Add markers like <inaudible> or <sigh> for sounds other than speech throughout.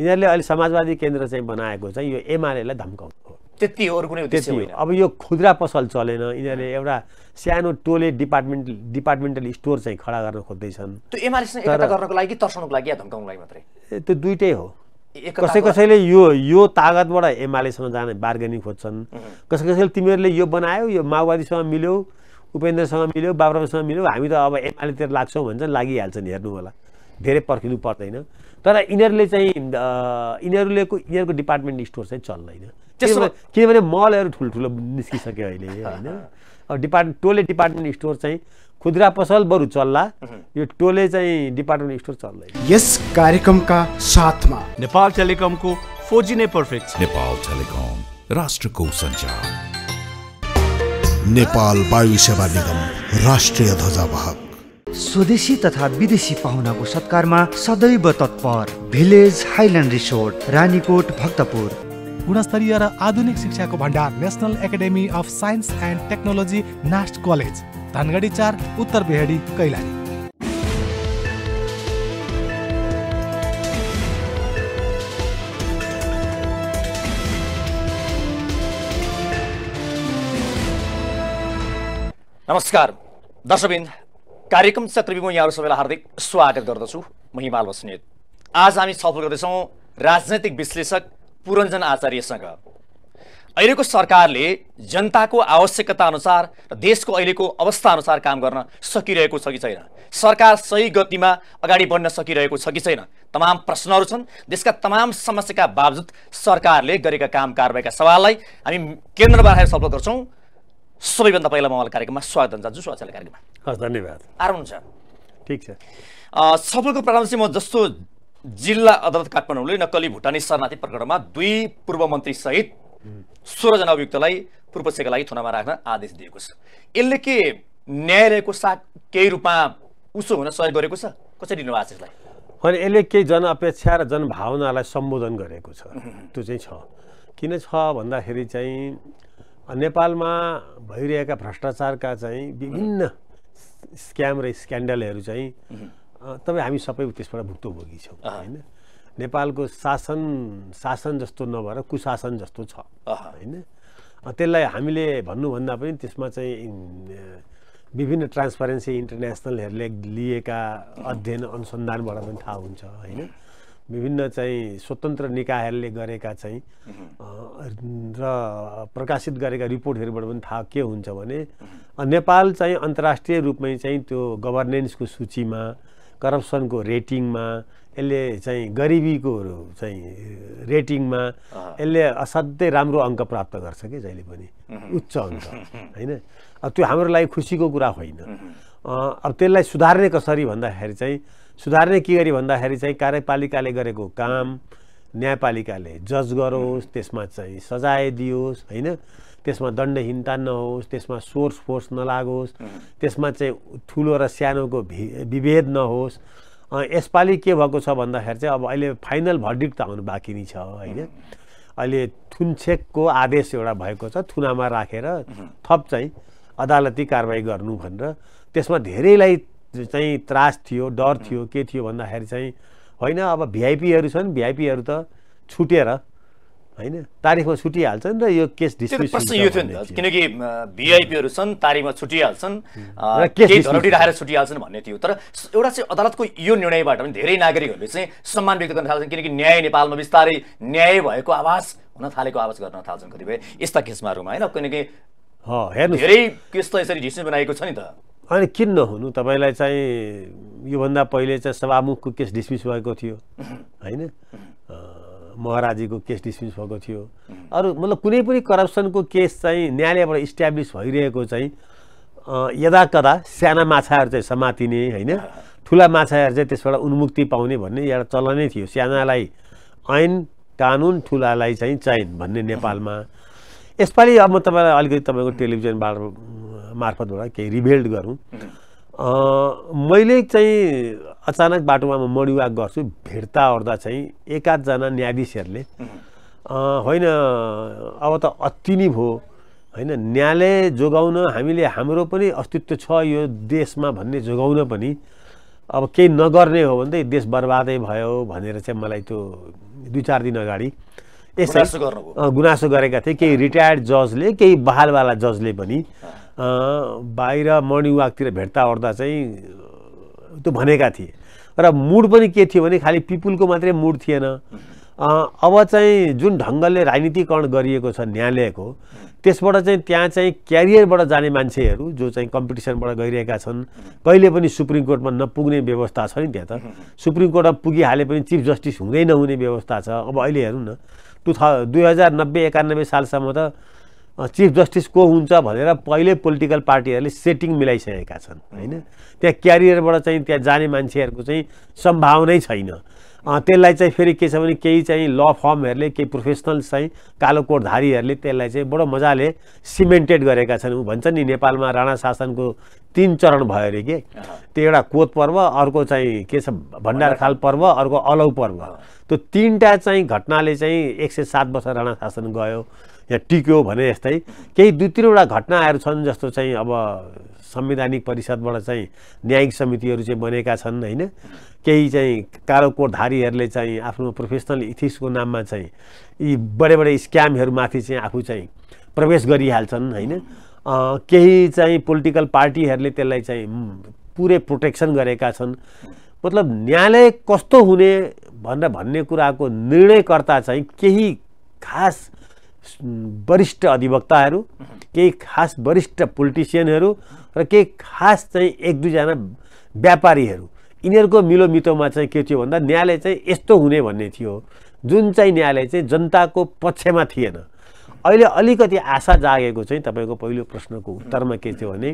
यिनीहरूले अहिले समाजवादी केन्द्र चाहिँ बनाएको चाहिँ यो एमआलएलाई धम्काउनु हो त्यति अरू कुनै त्यति अब यो खुद्रा पसल चलेन यिनीहरूले एउटा सानो टोले डिपार्टमेन्ट डिपार्टमेन्टल स्टोर चाहिँ खडा गर्न खोज्दैछन् त्यो एमालेसँग गर्नको लागि तर्साउनुको लागि या धम्काउनुको लागि मात्रै त्यो दुइटै हो कसै कसैले यो यो तागतबाट एमआलएसँग जाने बार्गेनिङ खोज्छन् कसै कसैले तिमीहरूले यो बनायो यो माओवादीसँग मिल्यो उपेन्द्रसँग मिल्यो बाबुरामसँग मिल्यो हामी त अब एमालेतिर लाग्छौँ भन्छन् लागिहाल्छन् हेर्नु होला धेरै पर्खिनु पर्दैन तर यिनीहरूले चाहिँ यिनीहरूले यिनीहरूको डिपार्टमेन्ट स्टोर चाहिँ चल्दैन त्यसो किनभने मलहरू ठुल्ठुलो निस्किसक्यो अहिले <laughs> होइन डिपार्ट टोले डिपार्टमेन्ट स्टोर चाहिँ खुद्रा पसल बरु चल्ला यो टोले चाहिँ डिपार्टमेन्ट स्टोर चल्दैन यस कार्यक्रमका साथमा नेपाल टेलिकमको फोजी नै पर्फेक्ट नेपाल टेलिकम राष्ट्रको सञ्चार नेपाल वायु सेवा निगम राष्ट्रिय ध्वजावाहक स्वदेशी तथा विदेशी पाहुनाको सत्कारमा सदैव तत्पर village highland resort Ranikot Bhaktapur गुणस्तरीय र आधुनिक शिक्षाको भण्डार national academy of science and technology NAST college Dhangadhi चार उत्तर बेहडी कैलाली नमस्कार दर्शबिन कार्यक्रम चक्रविमा यहाँहरू सबैलाई हार्दिक स्वागत गर्दछु म हिमाल बस्नेत आज हामी छलफल गर्दैछौँ राजनैतिक विश्लेषक पुरञ्जन आचार्यसँग अहिलेको सरकारले जनताको आवश्यकता अनुसार र देशको अहिलेको अवस्था अनुसार काम गर्न सकिरहेको छ कि छैन सरकार सही गतिमा अगाडि बढ्न सकिरहेको छ कि छैन तमाम प्रश्नहरू छन् देशका तमाम समस्याका बावजुद सरकारले गरेका काम कारवाहीका सवाललाई हामी केन्द्रबाट सफल गर्छौँ सबैभन्दा पहिला म कार्यक्रममा स्वागत चाहन्छु स्वागत कार्यक्रममा हस् धन्यवाद आराम हुन्छ ठिक छ सफलको प्रारम्भ चाहिँ म जस्तो जिल्ला अदालत काठमाडौँले नक्कली भुटानी शरणार्थी प्रकरणमा दुई पूर्व मन्त्री सहित सोह्रजना अभियुक्तलाई पूर्वक्षका लागि थुनामा राख्न आदेश दिएको छ यसले के न्यायालयको साथ केही रूपमा उसो हुन सहयोग गरेको छ कसरी लिनुभएको छ यसलाई होइन यसले केही जनअपेक्षा र जनभावनालाई सम्बोधन गरेको छ त्यो चाहिँ छ किन छ भन्दाखेरि चाहिँ नेपालमा भइरहेका भ्रष्टाचारका चाहिँ विभिन्न स्क्याम र स्क्यान्डलहरू चाहिँ तपाईँ हामी सबै त्यसबाट भुक्तभोगी छौँ होइन नेपालको शासन शासन जस्तो नभएर कुशासन जस्तो छ होइन त्यसलाई हामीले भन्नुभन्दा पनि त्यसमा चाहिँ विभिन्न ट्रान्सपरेन्सी इन्टरनेसनलहरूले लिएका अध्ययन अनुसन्धानबाट पनि थाहा हुन्छ होइन विभिन्न चाहिँ स्वतन्त्र निकायहरूले गरेका चाहिँ र प्रकाशित गरेका रिपोर्टहरूबाट पनि थाहा के हुन्छ भने नेपाल चाहिँ अन्तर्राष्ट्रिय रूपमै चाहिँ त्यो गभर्नेन्सको सूचीमा करप्सनको रेटिङमा यसले चाहिँ गरिबीको चाहिँ रेटिङमा यसले असाध्यै राम्रो अङ्क प्राप्त गर्छ कि जहिले पनि उच्च अङ्क <laughs> होइन अब त्यो हाम्रो लागि खुसीको कुरा होइन अब त्यसलाई सुधार्ने कसरी भन्दाखेरि चाहिँ सुधार्ने के गरी भन्दाखेरि चाहिँ कार्यपालिकाले गरेको काम न्यायपालिकाले जज गरोस् त्यसमा चाहिँ सजाय दियोस् होइन त्यसमा दण्डहीनता नहोस् त्यसमा सोर्स फोर्स नलागोस् त्यसमा चाहिँ ठुलो र सानोको विभेद नहोस् यसपालि के भएको छ भन्दाखेरि चाहिँ अब अहिले फाइनल भर्डिक्ट त आउनु बाँकी नै छ होइन अहिले थुनछेकको आदेश एउटा भएको छ थुनामा राखेर थप चाहिँ अदालती कारवाही गर्नु भनेर त्यसमा धेरैलाई चाहिँ त्रास थियो डर थियो के थियो भन्दाखेरि चाहिँ होइन अब भिआइपीहरू छन् भिआइपीहरू त छुटेर होइन तारिखमा छुटिहाल्छन् र यो केस डिसमिस यो थियो किनकि भिआइपीहरू छन् तारिखमा छुटिहाल्छन् राखेर छुटिहाल्छन् भन्ने थियो तर एउटा चाहिँ अदालतको यो निर्णयबाट पनि धेरै नागरिकहरूले चाहिँ सम्मान व्यक्त गर्न थाल्छन् किनकि न्याय नेपालमा बिस्तारै न्याय भएको आवाज हुन थालेको आवाज गर्न थाल्छन् कतिपय यस्ता केसमाहरूमा होइन किनकि धेरै केस त यसरी डिसिसन बनाएको छ नि त अनि किन नहुनु तपाईँलाई चाहिँ योभन्दा पहिले चाहिँ सभामुखको केस डिसमिस भएको थियो होइन महाराजीको केस डिसमिस भएको थियो अरू मतलब कुनै पनि करप्सनको केस चाहिँ न्यायालयबाट इस्ट्याब्लिस भइरहेको चाहिँ यदा कदा साना माछाहरू चाहिँ समातिने होइन ठुला माछाहरू चाहिँ त्यसबाट उन्मुक्ति पाउने भन्ने एउटा चलनै थियो सानालाई ऐन कानुन ठुलालाई चाहिँ चयन भन्ने नेपालमा यसपालि अब म तपाईँलाई अलिकति तपाईँको टेलिभिजनबाट मार्फतबाट केही रिभेल्ड गरौँ मैले चाहिँ अचानक बाटोमा म मडिवा गर्छु भेट्दा ओर्दा चाहिँ एकाधजना न्यायाधीशहरूले होइन अब त अति नै भयो होइन न्यायालय जोगाउन हामीले हाम्रो पनि अस्तित्व छ यो देशमा भन्ने जोगाउन पनि अब केही नगर्ने हो भने देश बर्बादै भयो भनेर चाहिँ मलाई त्यो दुई चार दिन अगाडि यसो गुनासो गरेका थिए केही रिटायर्ड जजले केही बहालवाला जजले पनि बाहिर मर्निङ वाकतिर भेट्दा ओर्दा चाहिँ त्यो भनेका थिए र मुड पनि के थियो भने खालि पिपुलको मात्रै मुड थिएन अब चाहिँ जुन ढङ्गले राजनीतिकरण गरिएको छ न्यायालयको त्यसबाट चाहिँ त्यहाँ चाहिँ क्यारियरबाट जाने मान्छेहरू जो चाहिँ कम्पिटिसनबाट गइरहेका छन् कहिले पनि सुप्रिम कोर्टमा नपुग्ने व्यवस्था छ नि त्यहाँ त सुप्रिम कोर्टमा पुगिहाले पनि चिफ जस्टिस हुँदै नहुने व्यवस्था छ अब अहिले हेरौँ न टु थाउ दुई हजार नब्बे एकानब्बे सालसम्म त चिफ जस्टिस को हुन्छ भनेर पहिले पोलिटिकल पार्टीहरूले सेटिङ मिलाइसकेका छन् होइन त्यहाँ क्यारियरबाट चाहिँ त्यहाँ जाने मान्छेहरूको चाहिँ सम्भावनै छैन त्यसलाई चाहिँ फेरि के छ भने केही चाहिँ ल फर्महरूले केही प्रोफेसनल चाहिँ कालो कोटधारीहरूले त्यसलाई चाहिँ बडो मजाले सिमेन्टेड गरेका छन् भन्छ नि नेपालमा राणा शासनको तिन चरण भयो अरे के त्यो एउटा कोत पर्व अर्को चाहिँ के छ भण्डारखाल पर्व अर्को अलौ पर्व त्यो तिनवटा चाहिँ घटनाले चाहिँ एक सय सात वर्ष राणा शासन गयो या टिक्यो भने यस्तै केही दुई तिनवटा घटनाहरू छन् जस्तो चाहिँ अब संवैधानिक परिषदबाट चाहिँ न्यायिक समितिहरू चाहिँ बनेका छन् होइन केही चाहिँ कालोकोटधारीहरूले चाहिँ आफ्नो प्रोफेसनल इथिक्सको नाममा चाहिँ यी बडे बडे स्क्यामहरूमाथि चाहिँ आफू चाहिँ प्रवेश गरिहाल्छन् होइन केही चाहिँ पोलिटिकल पार्टीहरूले त्यसलाई चाहिँ पुरै प्रोटेक्सन गरेका छन् मतलब न्यायालय कस्तो हुने भनेर भन्ने कुराको निर्णयकर्ता चाहिँ केही खास वरिष्ठ अधिवक्ताहरू केही खास वरिष्ठ पोलिटिसियनहरू र केही खास चाहिँ एक दुईजना व्यापारीहरू यिनीहरूको मिलोमितोमा चाहिँ के थियो भन्दा न्यायालय चाहिँ यस्तो हुने भन्ने थियो जुन चाहिँ न्यायालय चाहिँ जनताको पक्षमा थिएन अहिले अलिकति आशा जागेको चाहिँ तपाईँको पहिलो प्रश्नको उत्तरमा के थियो भने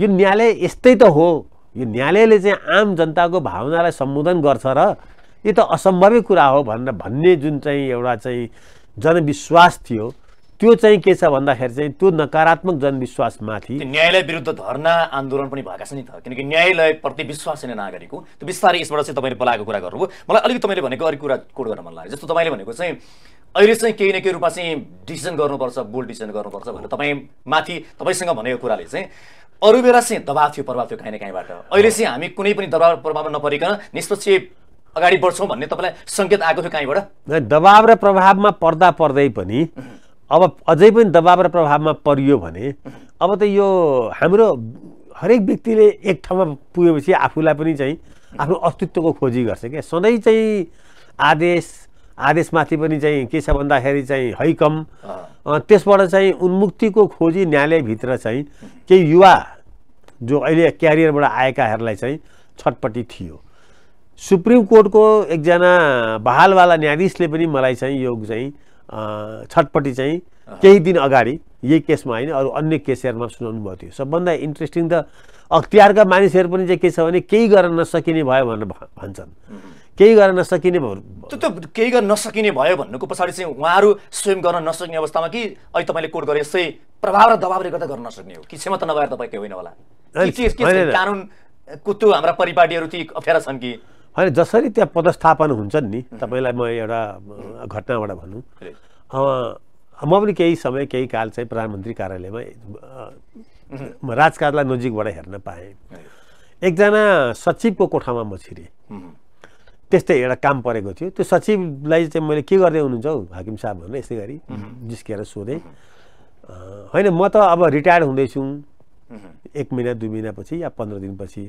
यो न्यायालय यस्तै त हो यो न्यायालयले चाहिँ आम जनताको भावनालाई सम्बोधन गर्छ र यो त असम्भवै कुरा हो भनेर भन्ने जुन चाहिँ एउटा चाहिँ जनविश्वास थियो त्यो चाहिँ के छ भन्दाखेरि चाहिँ त्यो नकारात्मक जनविश्वासमाथि न्यायालय विरुद्ध धरना आन्दोलन पनि भएका छन् नि त किनकि प्रति विश्वास छैन नागरिकको त्यो बिस्तारै यसबाट चाहिँ तपाईँले बोलाएको कुरा गर्नुभयो मलाई अलिकति तपाईँले भनेको अरू कुरा कोड गर्न मन लाग्यो जस्तो तपाईँले भनेको चाहिँ अहिले चाहिँ केही न केही रूपमा चाहिँ डिसिजन गर्नुपर्छ बोल्ड डिसिजन गर्नुपर्छ भनेर तपाईँ माथि तपाईँसँग भनेको कुराले चाहिँ अरू बेला चाहिँ दबाब थियो प्रभाव थियो काहीँ न काहीँबाट अहिले चाहिँ हामी कुनै पनि दबाब प्रभावमा नपरिकन निष्पक्ष अगाडि बढ्छौँ भन्ने तपाईँलाई सङ्केत आएको थियो कहीँबाट दबाब र प्रभावमा पर्दा पर्दै पनि अब अझै पनि दबाब र प्रभावमा परियो भने अब त यो हाम्रो हरेक व्यक्तिले एक ठाउँमा पुगेपछि आफूलाई पनि चाहिँ आफ्नो अस्तित्वको खोजी गर्छ क्या सधैँ चाहिँ आदेश आदेशमाथि पनि चाहिँ के छ भन्दाखेरि चाहिँ हैकम त्यसबाट चाहिँ उन्मुक्तिको खोजी न्यायालयभित्र चाहिँ केही युवा जो अहिले क्यारियरबाट आएकाहरूलाई चाहिँ छटपट्टि थियो सुप्रिम कोर्टको एकजना बहालवाला न्यायाधीशले पनि मलाई चाहिँ यो चाहिँ छटपट्टि चाहिँ केही दिन अगाडि यही केसमा होइन अरू अन्य केसहरूमा सुनाउनु भएको थियो सबभन्दा इन्ट्रेस्टिङ त अख्तियारका मानिसहरू पनि चाहिँ के छ भने केही गर्न नसकिने भयो भनेर भन्छन् केही गर्न नसकिने भयो त्यो त केही गर्न नसकिने भयो भन्नुको पछाडि चाहिँ उहाँहरू स्वयं गर्न नसक्ने अवस्थामा कि अहिले तपाईँले कोर्ट गरे यसै प्रभाव र दबावले गर्दा गर्न नसक्ने हो कि क्षमता नभएर के होइन होला कानुनको त्यो हाम्रा परिपाटीहरू ती अप्ठ्यारा छन् कि होइन जसरी त्यहाँ पदस्थापन हुन्छन् नि तपाईँलाई म एउटा घटनाबाट भनौँ म पनि केही समय केही काल चाहिँ प्रधानमन्त्री कार्यालयमा म राजकाजलाई नजिकबाट हेर्न पाएँ एकजना सचिवको कोठामा म छिरेँ त्यस्तै एउटा काम परेको थियो त्यो सचिवलाई चाहिँ मैले के गर्दै हुनुहुन्छ हौ हाकिम साहब भनेर यसै गरी जिस्किएर सोधेँ होइन म त अब रिटायर्ड हुँदैछु एक महिना दुई महिनापछि या पन्ध्र दिनपछि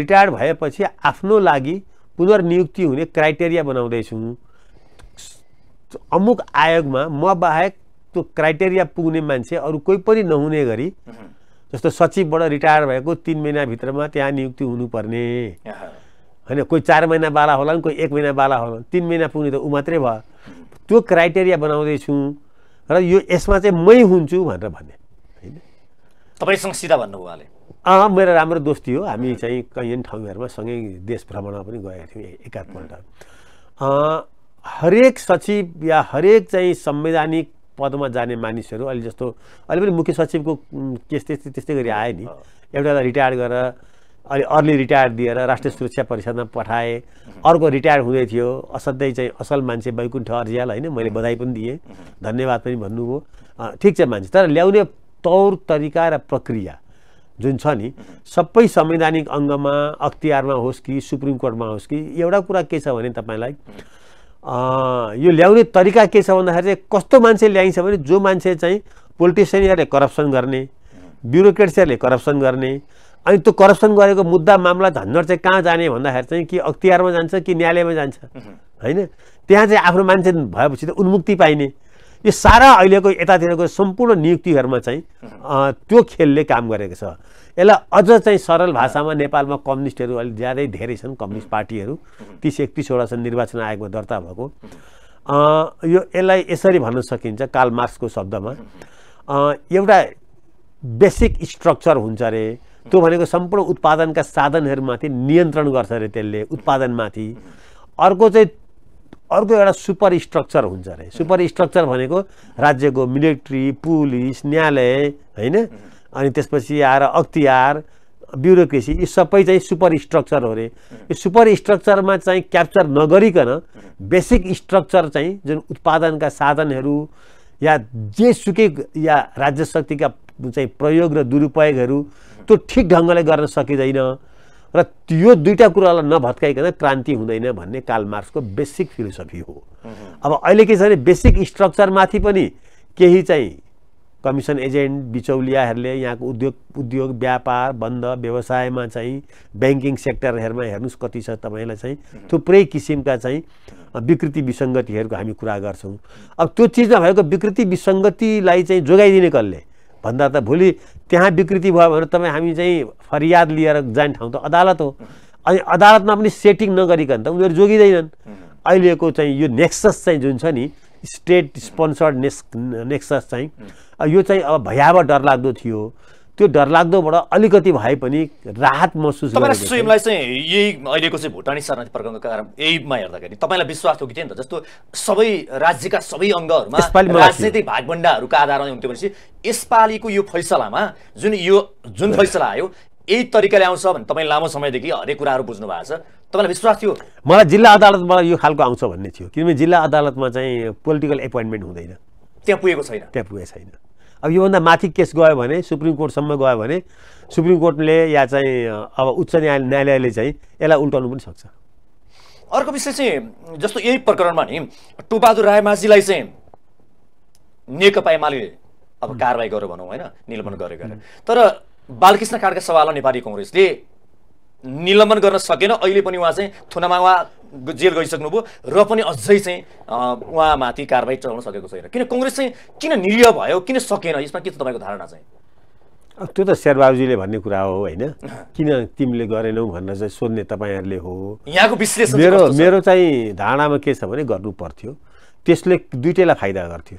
रिटायर्ड भएपछि आफ्नो लागि पुनर्नियुक्ति हुने क्राइटेरिया बनाउँदैछौँ अमुक आयोगमा म बाहेक त्यो क्राइटेरिया पुग्ने मान्छे अरू कोही पनि नहुने गरी जस्तो सचिवबाट रिटायर भएको तिन महिनाभित्रमा त्यहाँ नियुक्ति हुनुपर्ने होइन कोही चार महिना बाला होलान् कोही एक महिना बाला होला तिन महिना पुग्ने त ऊ मात्रै भयो त्यो क्राइटेरिया बनाउँदैछु र यो यसमा चाहिँ मै हुन्छु भनेर भने होइन तपाईँसँग सिधा भन्नुभयो उहाँले अँ मेरो राम्रो दोस्ती हो हामी चाहिँ कैयन ठाउँहरूमा सँगै देश भ्रमणमा पनि गएका थियौँ एकाधपल्ट हरेक सचिव या हरेक चाहिँ संवैधानिक पदमा जाने मानिसहरू अहिले जस्तो अहिले पनि मुख्य सचिवको केस त्यस्तै त्यस्तै गरी आयो नि एउटा रिटायर गरेर अलि अर्ली रिटायर दिएर राष्ट्रिय सुरक्षा परिषदमा पठाए अर्को रिटायर हुँदै थियो असाध्यै चाहिँ असल मान्छे बैकुण्ठ अर्जियाल होइन मैले बधाई पनि दिएँ धन्यवाद पनि भन्नुभयो ठिक छ मान्छे तर ल्याउने तौर तरिका र प्रक्रिया जुन छ नि सबै संवैधानिक अङ्गमा अख्तियारमा होस् कि सुप्रिम कोर्टमा होस् कि एउटा कुरा के छ भने तपाईँलाई यो ल्याउने तरिका के छ भन्दाखेरि चाहिँ कस्तो मान्छे ल्याइन्छ भने जो मान्छे चाहिँ पोलिटिसियनहरूले करप्सन गर्ने ब्युरोक्रेट्सहरूले करप्सन गर्ने अनि त्यो करप्सन गरेको मुद्दा मामला झन्झट चाहिँ कहाँ जाने भन्दाखेरि चाहिँ कि अख्तियारमा जान्छ कि न्यायालयमा जान्छ होइन त्यहाँ चाहिँ आफ्नो मान्छे भएपछि त उन्मुक्ति पाइने यो सारा अहिलेको यतातिरको सम्पूर्ण नियुक्तिहरूमा चाहिँ त्यो खेलले काम गरेको छ यसलाई अझ चाहिँ सरल भाषामा नेपालमा कम्युनिस्टहरू अलिक ज्यादै धेरै छन् कम्युनिस्ट पार्टीहरू तिस एकतिसवटा छन् निर्वाचन आयोगमा दर्ता भएको यो यसलाई यसरी भन्न सकिन्छ काल मार्क्सको शब्दमा एउटा बेसिक स्ट्रक्चर हुन्छ अरे त्यो भनेको सम्पूर्ण उत्पादनका साधनहरूमाथि नियन्त्रण गर्छ अरे त्यसले उत्पादनमाथि अर्को चाहिँ अर्को एउटा सुपर स्ट्रक्चर हुन्छ अरे सुपर स्ट्रक्चर भनेको राज्यको मिलिट्री पुलिस न्यायालय होइन अनि त्यसपछि आएर अख्तियार ब्युरोक्रेसी यी सबै चाहिँ सुपर स्ट्रक्चर हो अरे यो सुपर स्ट्रक्चरमा चाहिँ क्याप्चर नगरिकन बेसिक स्ट्रक्चर चाहिँ जुन उत्पादनका साधनहरू या जे सुकै या राज्य शक्तिका चाहिँ प्रयोग र दुरुपयोगहरू त्यो ठिक ढङ्गले गर्न सकिँदैन र त्यो दुईवटा कुरालाई नभत्काइकन क्रान्ति हुँदैन भन्ने काल मार्क्सको बेसिक फिलोसफी हो अब अहिले के छ भने बेसिक स्ट्रक्चरमाथि पनि केही चाहिँ कमिसन एजेन्ट बिचौलियाहरूले यहाँको उद्योग उद्योग व्यापार बन्द व्यवसायमा चाहिँ ब्याङ्किङ सेक्टरहरूमा हेर्नुहोस् कति छ तपाईँलाई चाहिँ थुप्रै किसिमका चाहिँ विकृति विसङ्गतिहरूको हामी कुरा गर्छौँ अब त्यो चिज भएको विकृति विसङ्गतिलाई चाहिँ जोगाइदिने कसले भन्दा त भोलि त्यहाँ विकृति भयो भने तपाईँ हामी चाहिँ फरियाद लिएर जाने ठाउँ त अदालत हो अनि अदालतमा पनि सेटिङ नगरिकन त उनीहरू जोगिँदैनन् अहिलेको चाहिँ यो नेक्सस चाहिँ जुन छ नि स्टेट स्पोन्सर्ड नेक्स नेक्सस चाहिँ यो चाहिँ अब भयावह डरलाग्दो थियो त्यो डरलाग्दोबाट अलिकति भए पनि राहत महसुस स्वयंलाई चाहिँ यही अहिलेको चाहिँ भुटानी शरणार्थी प्रकरणको कारण यहीमा हेर्दाखेरि तपाईँलाई विश्वास थियो कि थियो नि त जस्तो सबै राज्यका सबै अङ्गहरूमा राजनीतिक भागभन्डाहरूका आधारमा हुन्थ्यो भनेपछि यसपालिको यो फैसलामा जुन यो जुन फैसला आयो यही तरिकाले आउँछ भने तपाईँ लामो समयदेखि हरेक कुराहरू बुझ्नु भएको छ तपाईँलाई विश्वास थियो मलाई जिल्ला अदालतमा यो खालको आउँछ भन्ने थियो किनभने जिल्ला अदालतमा चाहिँ पोलिटिकल एपोइन्टमेन्ट हुँदैन त्यहाँ पुगेको छैन त्यहाँ पुगेको छैन अब योभन्दा माथि केस गयो भने सुप्रिम कोर्टसम्म गयो भने सुप्रिम कोर्टले या चाहिँ अब उच्च न्याय न्यायालयले चाहिँ यसलाई उल्टाउनु पनि सक्छ अर्को विषय चाहिँ जस्तो यही प्रकरणमा नि टुबहादुर रायमाझीलाई चाहिँ नेकपा एमाले अब कारवाही गर्यो भनौँ होइन निलम्बन गरे गरे तर बालकृष्ण कार्डका सवालमा नेपाली कङ्ग्रेसले निलम्बन गर्न सकेन अहिले पनि उहाँ चाहिँ थुनामा उहाँ जेल गइसक्नुभयो र पनि अझै चाहिँ उहाँमाथि कारवाही चलाउन सकेको छैन किन कङ्ग्रेस चाहिँ किन निरीह भयो किन सकेन यसमा के छ तपाईँको धारणा चाहिँ त्यो त शेरबाबुजीले भन्ने कुरा हो होइन किन तिमीले गरेनौ भनेर चाहिँ सोध्ने तपाईँहरूले हो यहाँको विश्लेषण मेरो मेरो चाहिँ धारणामा के छ भने गर्नु पर्थ्यो त्यसले दुइटैलाई फाइदा गर्थ्यो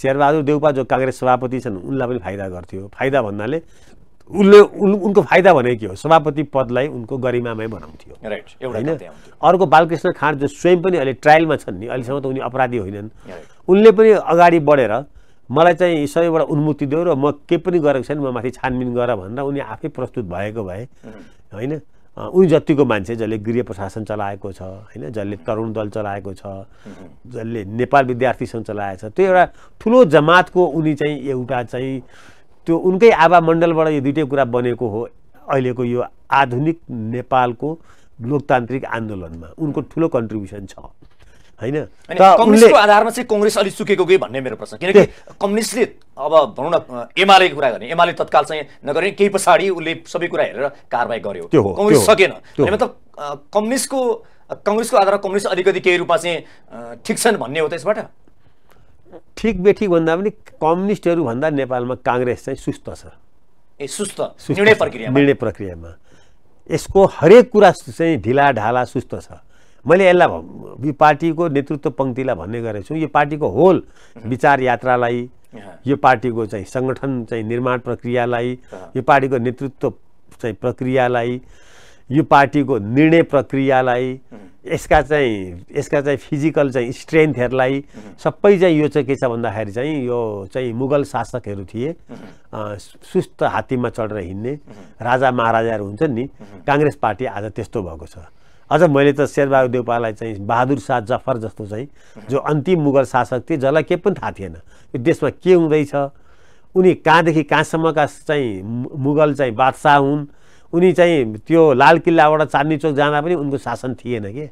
शेरबहादुर देउपा जो काङ्ग्रेस सभापति छन् उनलाई पनि फाइदा गर्थ्यो फाइदा भन्नाले उसले उन उनको फाइदा भनेको के हो सभापति पदलाई उनको गरिमामै बनाउँथ्यो होइन अर्को बालकृष्ण खाँड जो स्वयं पनि अहिले ट्रायलमा छन् नि अहिलेसम्म त उनी अपराधी होइनन् उनले पनि अगाडि बढेर मलाई चाहिँ सबैबाट उन्मुक्ति दियो र म के पनि गरेको छैन म माथि छानबिन गर भनेर उनी आफै प्रस्तुत भएको भए mm-hmm। होइन उनी जतिको मान्छे जसले गृह प्रशासन चलाएको छ होइन जसले तरुण दल चलाएको छ mm-hmm। जसले नेपाल विद्यार्थी सङ्घ चलाएको छ त्यो एउटा ठुलो जमातको उनी चाहिँ एउटा चाहिँ त्यो उनकै आभा मण्डलबाट यो दुइटै कुरा बनेको हो अहिलेको यो आधुनिक नेपालको लोकतान्त्रिक आन्दोलनमा उनको ठुलो कन्ट्रिब्युसन छ होइन कङ्ग्रेसको आधारमा चाहिँ कङ्ग्रेस अलिक चुकेको कि भन्ने मेरो प्रश्न किनकि कम्युनिस्टले अब भनौँ न एमालेको कुरा गर्ने एमाले तत्काल चाहिँ नगरे केही पछाडि उसले सबै कुरा हेरेर कारवाही गर्यो कङ्ग्रेस सकेन मतलब कम्युनिस्टको कङ्ग्रेसको आधारमा कम्युनिस्ट अलिकति केही रूपमा चाहिँ ठिक छन् भन्ने हो त्यसबाट ठिक भन्दा पनि कम्युनिस्टहरूभन्दा नेपालमा काङ्ग्रेस चाहिँ सुस्त छ ए सुस्त निर्णय प्रक्रिया निर्णय प्रक्रियामा यसको हरेक कुरा चाहिँ ढिला ढाला सुस्त छ मैले यसलाई यो पार्टीको नेतृत्व पङ्क्तिलाई भन्ने गरेको छु यो पार्टीको होल विचार यात्रालाई यो पार्टीको चाहिँ सङ्गठन चाहिँ निर्माण प्रक्रियालाई यो पार्टीको नेतृत्व चाहिँ प्रक्रियालाई यो पार्टीको निर्णय प्रक्रियालाई यसका चाहिँ यसका चाहिँ फिजिकल चाहिँ स्ट्रेन्थहरूलाई सबै चाहिँ यो चाहिँ के छ भन्दाखेरि चाहिँ यो चाहिँ मुगल शासकहरू थिए सुस्त हात्तीमा चढेर हिँड्ने राजा महाराजाहरू हुन्छन् नि काङ्ग्रेस पार्टी आज त्यस्तो भएको छ अझ मैले त शेरबहादुर देउपालाई चाहिँ बहादुर शाह जफर जस्तो चाहिँ जो अन्तिम मुगल शासक थिए जसलाई केही पनि थाहा थिएन यो देशमा के हुँदैछ उनी कहाँदेखि कहाँसम्मका चाहिँ मुगल चाहिँ बादशाह हुन् उनी चाहिँ त्यो लाल किल्लाबाट चाँदनी चोक जाँदा पनि उनको शासन थिएन कि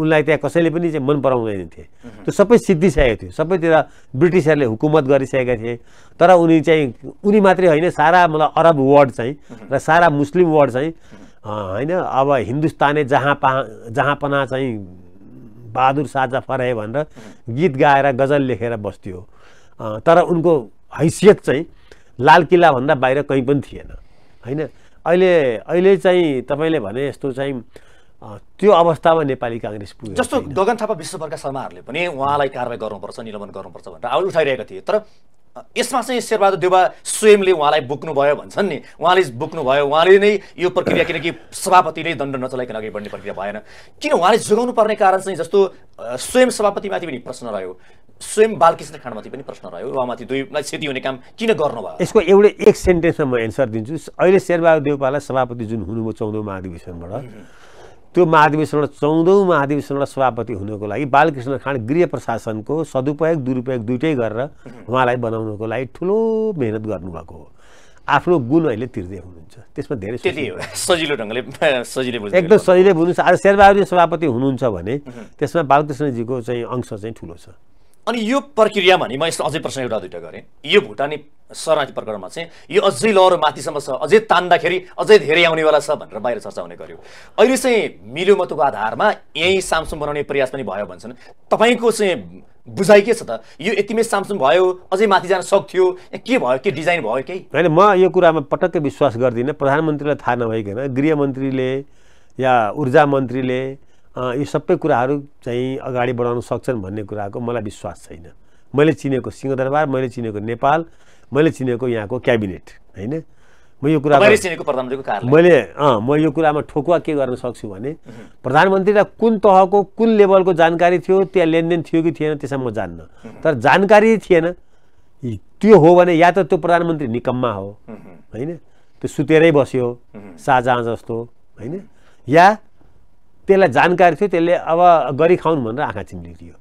उनलाई त्यहाँ कसैले पनि चाहिँ मन पराउँदैन थिए त्यो सबै सिद्धिसकेको थियो सबैतिर ब्रिटिसहरूले हुकुमत गरिसकेका थिए तर उनी चाहिँ उनी मात्रै होइन सारा मतलब अरब वर्ड चाहिँ र सारा मुस्लिम वर्ड चाहिँ होइन अब हिन्दुस्ताने जहाँ पा जहाँ पना चाहिँ बहादुर साझा फराए भनेर गीत गाएर गजल लेखेर बस्थ्यो तर उनको हैसियत चाहिँ लाल किल्लाभन्दा बाहिर कहीँ पनि थिएन होइन अहिले अहिले चाहिँ तपाईँले भने यस्तो चाहिँ त्यो अवस्थामा नेपाली काङ्ग्रेस पुग्यो जस्तो गगन थापा विश्वभरका शर्माहरूले पनि उहाँलाई कारवाही गर्नुपर्छ निलम्बन गर्नुपर्छ भनेर आवाज उठाइरहेका थिए तर यसमा चाहिँ शेरबहादुर देवा स्वयंले उहाँलाई भयो भन्छन् नि उहाँले बोक्नुभयो उहाँले नै यो प्रक्रिया किनकि सभापति नै दण्ड नचलाइकन अघि बढ्ने प्रक्रिया भएन किन उहाँले जोगाउनु पर्ने कारण चाहिँ जस्तो स्वयं सभापतिमाथि पनि प्रश्न रह्यो स्वयं बालकृष्ण खाँडमाथि पनि प्रश्न रह्यो उहाँमाथि दुईलाई क्षति हुने काम किन गर्नुभयो यसको एउटै एक सेन्टेन्समा म एन्सर दिन्छु अहिले शेरबहादुर देवपालाई सभापति जुन हुनुभयो चौधौँ महाधिवेशनबाट त्यो महाधिवेशनबाट चौधौँ महाधिवेशनबाट सभापति हुनुको लागि बालकृष्ण खाँड गृह प्रशासनको सदुपयोग दुरुपयोग दुइटै गरेर उहाँलाई बनाउनुको लागि ठुलो मेहनत गर्नुभएको हो आफ्नो गुण अहिले तिर्दै हुनुहुन्छ त्यसमा धेरै सजिलो ढङ्गले सजिलै एकदम सजिलै बुझ्नुहोस् आज शेरबहादुर सभापति हुनुहुन्छ भने त्यसमा बालकृष्णजीको चाहिँ अंश चाहिँ ठुलो छ अनि यो प्रक्रिया भने म यसलाई अझै प्रश्न एउटा दुइटा गरेँ यो भुटानी शरणार्थी प्रकरणमा चाहिँ यो अझै लहरो माथिसम्म छ अझै तान्दाखेरि अझै धेरै आउनेवाला छ भनेर बाहिर चर्चा हुने गर्यो अहिले चाहिँ मतको आधारमा यहीँ सामसुङ बनाउने प्रयास पनि भयो भन्छन् तपाईँको चाहिँ बुझाइ के छ त यो यतिमै सामसुङ भयो अझै माथि जान सक्थ्यो के भयो के डिजाइन भयो केही होइन म यो कुरामा पटक्कै विश्वास गर्दिनँ प्रधानमन्त्रीलाई थाहा नभइकन गृहमन्त्रीले या ऊर्जा मन्त्रीले यी सबै कुराहरू चाहिँ अगाडि बढाउन सक्छन् भन्ने कुराको मलाई विश्वास छैन मैले चिनेको सिंहदरबार मैले चिनेको नेपाल मैले चिनेको यहाँको क्याबिनेट होइन म यो कुरा मैले अँ म यो कुरामा ठोकुवा के गर्न सक्छु भने प्रधानमन्त्रीलाई कुन तहको कुन लेभलको जानकारी थियो त्यहाँ लेनदेन थियो कि थिएन त्यसमा म जान्न तर जानकारी थिएन त्यो हो भने या त त्यो प्रधानमन्त्री निकम्मा हो होइन त्यो सुतेरै बस्यो साझा जस्तो होइन या त्यसलाई जानकारी थियो त्यसले अब गरी खाउन् भनेर आँखा चिम्लिदियो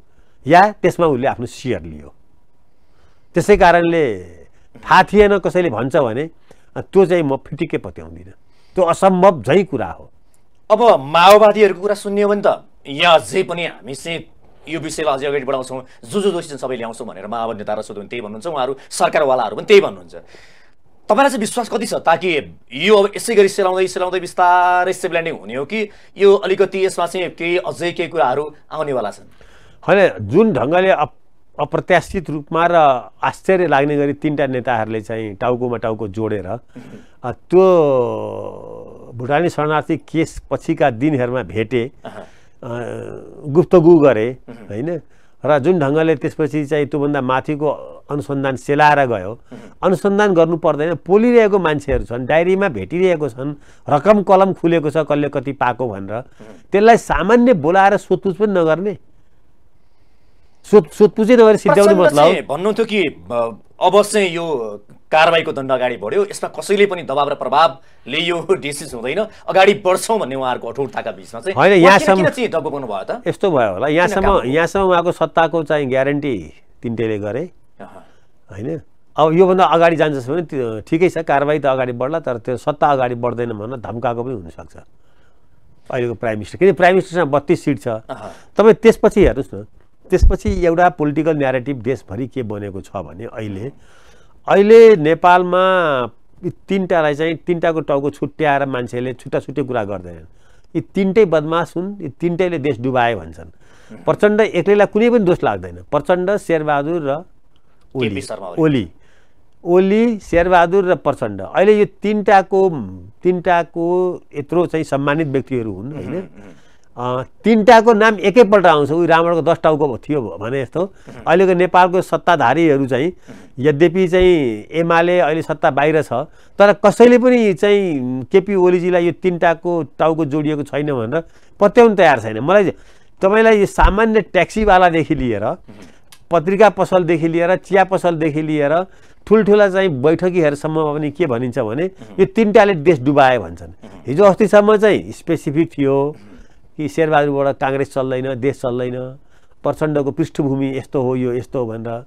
या त्यसमा उसले आफ्नो सियर लियो त्यसै कारणले थाहा थिएन कसैले भन्छ भने त्यो चाहिँ म फिटिक्कै पत्याउँदिनँ त्यो असम्भव झै कुरा हो अब माओवादीहरूको कुरा सुन्यो भने त यहाँ अझै पनि हामी चाहिँ यो विषयलाई अझै अगाडि बढाउँछौँ जो जो दोषी छन् सबै ल्याउँछौँ भनेर माओवादी नेताहरू सोध्यो भने त्यही भन्नुहुन्छ उहाँहरू सरकारवालाहरू पनि त्यही भन्नुहुन्छ तपाईँलाई चाहिँ विश्वास कति छ ताकि यो अब यसै गरी सेलाउँदै सेलाउँदै बिस्तारै सेप ल्यान्डिङ हुने हो कि यो अलिकति यसमा चाहिँ केही अझै केही कुराहरू आउनेवाला छन् होइन जुन ढङ्गले अप अप्रत्याशित रूपमा र आश्चर्य लाग्ने गरी तिनवटा नेताहरूले चाहिँ टाउकोमा टाउको जोडेर त्यो भुटानी शरणार्थी केस पछिका दिनहरूमा भेटे गुप्तगु गरे होइन र जुन ढङ्गले त्यसपछि चाहिँ त्योभन्दा माथिको अनुसन्धान सेलाएर गयो अनुसन्धान गर्नु पर्दैन पोलिरहेको मान्छेहरू छन् डायरीमा भेटिरहेको छन् रकम कलम खुलेको छ कसले कति पाएको भनेर त्यसलाई सामान्य बोलाएर सोधपुछ पनि नगर्ने सोध सोधपुछै नगरे सिद्ध्याउने मतलब भन्नु थियो कि अब चाहिँ यो कारवाहीको दण्ड अगाडि बढ्यो यसमा कसैले पनि दबाब र प्रभाव लियो डिसिस हुँदैन अगाडि बढ्छौँ भन्ने उहाँहरूको अठोरताका बिचमा चाहिँ होइन यहाँसम्म भयो त यस्तो भयो होला यहाँसम्म यहाँसम्म उहाँको सत्ताको चाहिँ ग्यारेन्टी तिनटेले गरे होइन अब योभन्दा अगाडि जान्छ भने ठिकै छ कारवाही त अगाडि बढ्ला तर त्यो सत्ता अगाडि बढ्दैन भनेर धम्काएको पनि हुनसक्छ अहिलेको प्राइम मिनिस्टर किनभने प्राइम मिनिस्टरसँग बत्तिस सिट छ तपाईँ त्यसपछि हेर्नुहोस् न त्यसपछि एउटा पोलिटिकल न्यारेटिभ देशभरि के बनेको छ भने अहिले अहिले नेपालमा यी तिनवटालाई चाहिँ तिनवटाको टाउको छुट्याएर मान्छेले छुट्टा छुट्टै कुरा गर्दैनन् यी तिनटै बदमास हुन् यी तिनटैले देश डुबाए भन्छन् प्रचण्ड एक्लैलाई कुनै पनि दोष लाग्दैन प्रचण्ड शेरबहादुर र ओली ओली ओली शेरबहादुर र प्रचण्ड अहिले यो तिनवटाको तिनवटाको यत्रो चाहिँ सम्मानित व्यक्तिहरू हुन् होइन तिनवटाको नाम एकैपल्ट आउँछ उयो रावणको दस टाउको थियो भने यस्तो <laughs> अहिलेको नेपालको सत्ताधारीहरू चाहिँ <laughs> यद्यपि चाहिँ एमाले अहिले सत्ता बाहिर छ तर कसैले पनि चाहिँ केपी ओलीजीलाई यो तिनवटाको टाउको जोडिएको छैन भनेर पत्याउनु तयार छैन मलाई तपाईँलाई यो सामान्य ट्याक्सीवालादेखि लिएर <laughs> पत्रिका पसलदेखि लिएर चिया पसलदेखि लिएर ठुल्ठुला चाहिँ बैठकीहरूसम्म पनि के भनिन्छ भने यो तिनवटाले देश डुबायो भन्छन् हिजो अस्तिसम्म चाहिँ स्पेसिफिक थियो कि शेरबहादुरबाट काङ्ग्रेस चल्दैन देश चल्दैन प्रचण्डको पृष्ठभूमि यस्तो हो यो यस्तो हो भनेर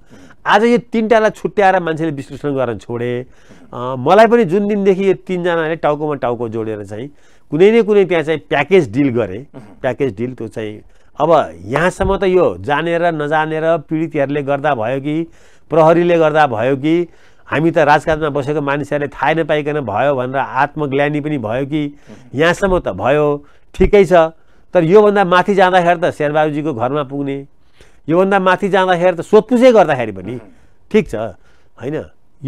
आज यो तिनवटालाई छुट्याएर मान्छेले विश्लेषण गरेर छोडे मलाई पनि जुन दिनदेखि यो तिनजनाले टाउकोमा टाउको जोडेर चाहिँ कुनै न कुनै त्यहाँ चाहिँ प्याकेज डिल गरे प्याकेज डिल त्यो चाहिँ अब यहाँसम्म त यो जानेर नजानेर पीडितहरूले गर्दा भयो कि प्रहरीले गर्दा भयो कि हामी त राजकाजमा बसेको मानिसहरूले थाहै नपाइकन भयो भनेर आत्मग्लानी पनि भयो कि यहाँसम्म त भयो ठिकै छ तर योभन्दा माथि जाँदाखेरि त शेरबहादुरजीको घरमा पुग्ने योभन्दा माथि जाँदाखेरि त सोधपुछै गर्दाखेरि पनि ठिक छ होइन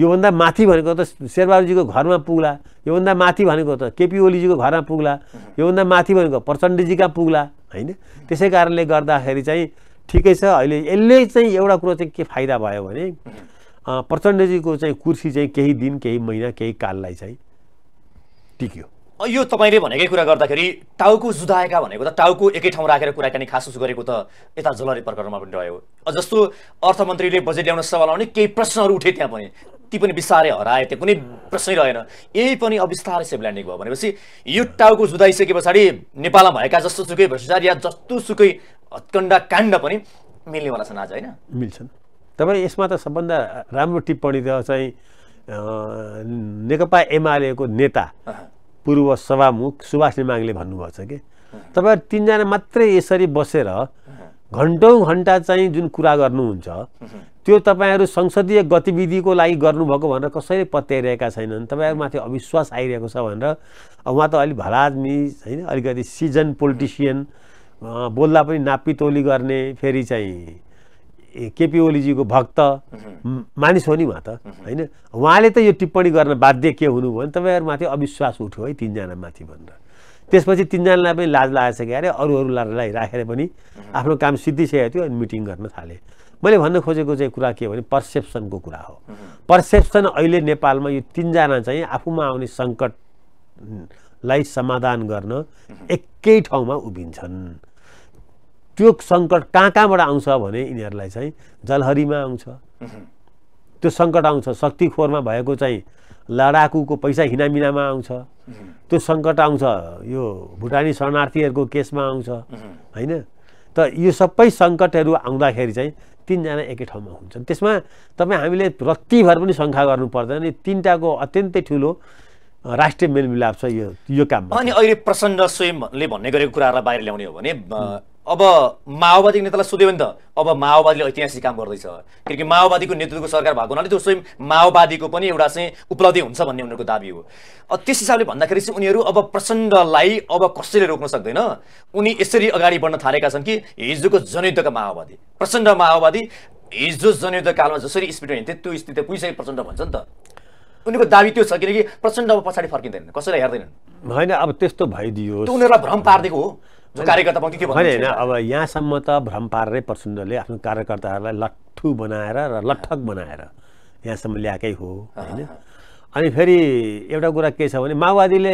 योभन्दा माथि भनेको त शेरबहादुरजीको घरमा पुग्ला योभन्दा माथि भनेको त केपी ओलीजीको घरमा पुग्ला योभन्दा माथि भनेको प्रचण्डजी कहाँ पुग्ला होइन त्यसै कारणले गर्दाखेरि चाहिँ ठिकै छ अहिले यसले चाहिँ एउटा कुरो चाहिँ के फाइदा भयो भने प्रचण्डजीको चाहिँ कुर्सी चाहिँ केही दिन केही महिना केही काललाई चाहिँ टिक्यो यो तपाईँले भनेकै कुरा गर्दाखेरि टाउको जुदाएका भनेको त टाउको एकै ठाउँ राखेर कुराकानी खासुस गरेको त यता जलरी प्रकरणमा पनि रह्यो जस्तो अर्थमन्त्रीले बजेट ल्याउन सवाल आउने केही प्रश्नहरू उठे त्यहाँ पनि ती पनि बिस्तारै हराए त्यो कुनै प्रश्नै रहेन यही पनि अब बिस्तारै सेभ भयो भनेपछि यो टाउको जुदाइसके पछाडि नेपालमा भएका जस्तो सुकै भ्रष्टाचार या जस्तो सुकै हत्कण्ड काण्ड पनि मिल्नेवाला छन् आज होइन मिल्छन् तपाईँ यसमा त सबभन्दा राम्रो टिप्पणी त चाहिँ नेकपा एमालेको नेता पूर्व सभामुख सुभाष नेमाङले भन्नुभएको छ कि तपाईँहरू तिनजना मात्रै यसरी बसेर घन्टौँ घन्टा चाहिँ जुन कुरा गर्नुहुन्छ त्यो तपाईँहरू संसदीय गतिविधिको लागि गर्नुभएको भनेर कसैले पत्याइरहेका छैनन् तपाईँहरूमाथि अविश्वास आइरहेको छ भनेर अब उहाँ त अलिक भला आदमी होइन अलिकति सिजन पोलिटिसियन बोल्दा पनि नापितोली गर्ने फेरि चाहिँ केपी ओलीजीको भक्त मानिस हो नि उहाँ त होइन उहाँले त यो टिप्पणी गर्न बाध्य के हुनु भयो भने तपाईँहरूमाथि अविश्वास उठ्यो है माथि भनेर त्यसपछि तिनजनालाई पनि लाज लागेको अरे अरू अरूलाई राखेर पनि आफ्नो काम सिद्धिसकेको थियो अनि मिटिङ गर्न थालेँ मैले भन्न खोजेको चाहिँ कुरा के भने पर्सेप्सनको कुरा हो पर्सेप्सन अहिले नेपालमा यो तिनजना चाहिँ आफूमा आउने सङ्कटलाई समाधान गर्न एकै ठाउँमा उभिन्छन् त्यो सङ्कट कहाँ कहाँबाट आउँछ भने यिनीहरूलाई चाहिँ जलहरीमा आउँछ त्यो सङ्कट आउँछ शक्तिखोरमा भएको चाहिँ लडाकुको पैसा हिनामिनामा आउँछ त्यो सङ्कट आउँछ यो भुटानी शरणार्थीहरूको केसमा आउँछ होइन त यो सबै सङ्कटहरू आउँदाखेरि चाहिँ तिनजना एकै ठाउँमा हुन्छन् त्यसमा तपाईँ हामीले रत्तिभर पनि शङ्का गर्नु पर्दैन तिनवटाको अत्यन्तै ठुलो राष्ट्रिय मेलमिलाप छ यो यो काममा अनि अहिले प्रचण्ड स्वयंले भन्ने गरेको कुराहरूलाई बाहिर ल्याउने हो भने अब माओवादी नेतालाई सोध्यो भने त अब माओवादीले ऐतिहासिक काम गर्दैछ किनकि माओवादीको नेतृत्वको सरकार भएको हुनाले त्यो स्वयं माओवादीको पनि एउटा चाहिँ उपलब्धि हुन्छ भन्ने उनीहरूको दाबी हो त्यस हिसाबले भन्दाखेरि चाहिँ उनीहरू अब प्रचण्डलाई अब कसैले रोक्न सक्दैन उनी यसरी अगाडि बढ्न थालेका छन् कि हिजोको जनयुद्धका माओवादी प्रचण्ड माओवादी हिजो जनयुद्ध कालमा जसरी स्पिड हिँड्थे त्यो स्थिति पुगिसके प्रचण्ड भन्छ नि त उनीहरूको दाबी त्यो छ किनकि प्रचण्ड अब पछाडि फर्किँदैन कसैलाई हेर्दैनन् होइन अब त्यस्तो भइदियो उनीहरूलाई भ्रम पारिदिएको हो कार्यकर्ता पनि के होइन अब यहाँसम्म त भ्रम पारेरै प्रचण्डले आफ्नो कार्यकर्ताहरूलाई लट्ठु बनाएर र लट्ठक बनाएर यहाँसम्म ल्याएकै हो होइन अनि फेरि एउटा कुरा के छ भने माओवादीले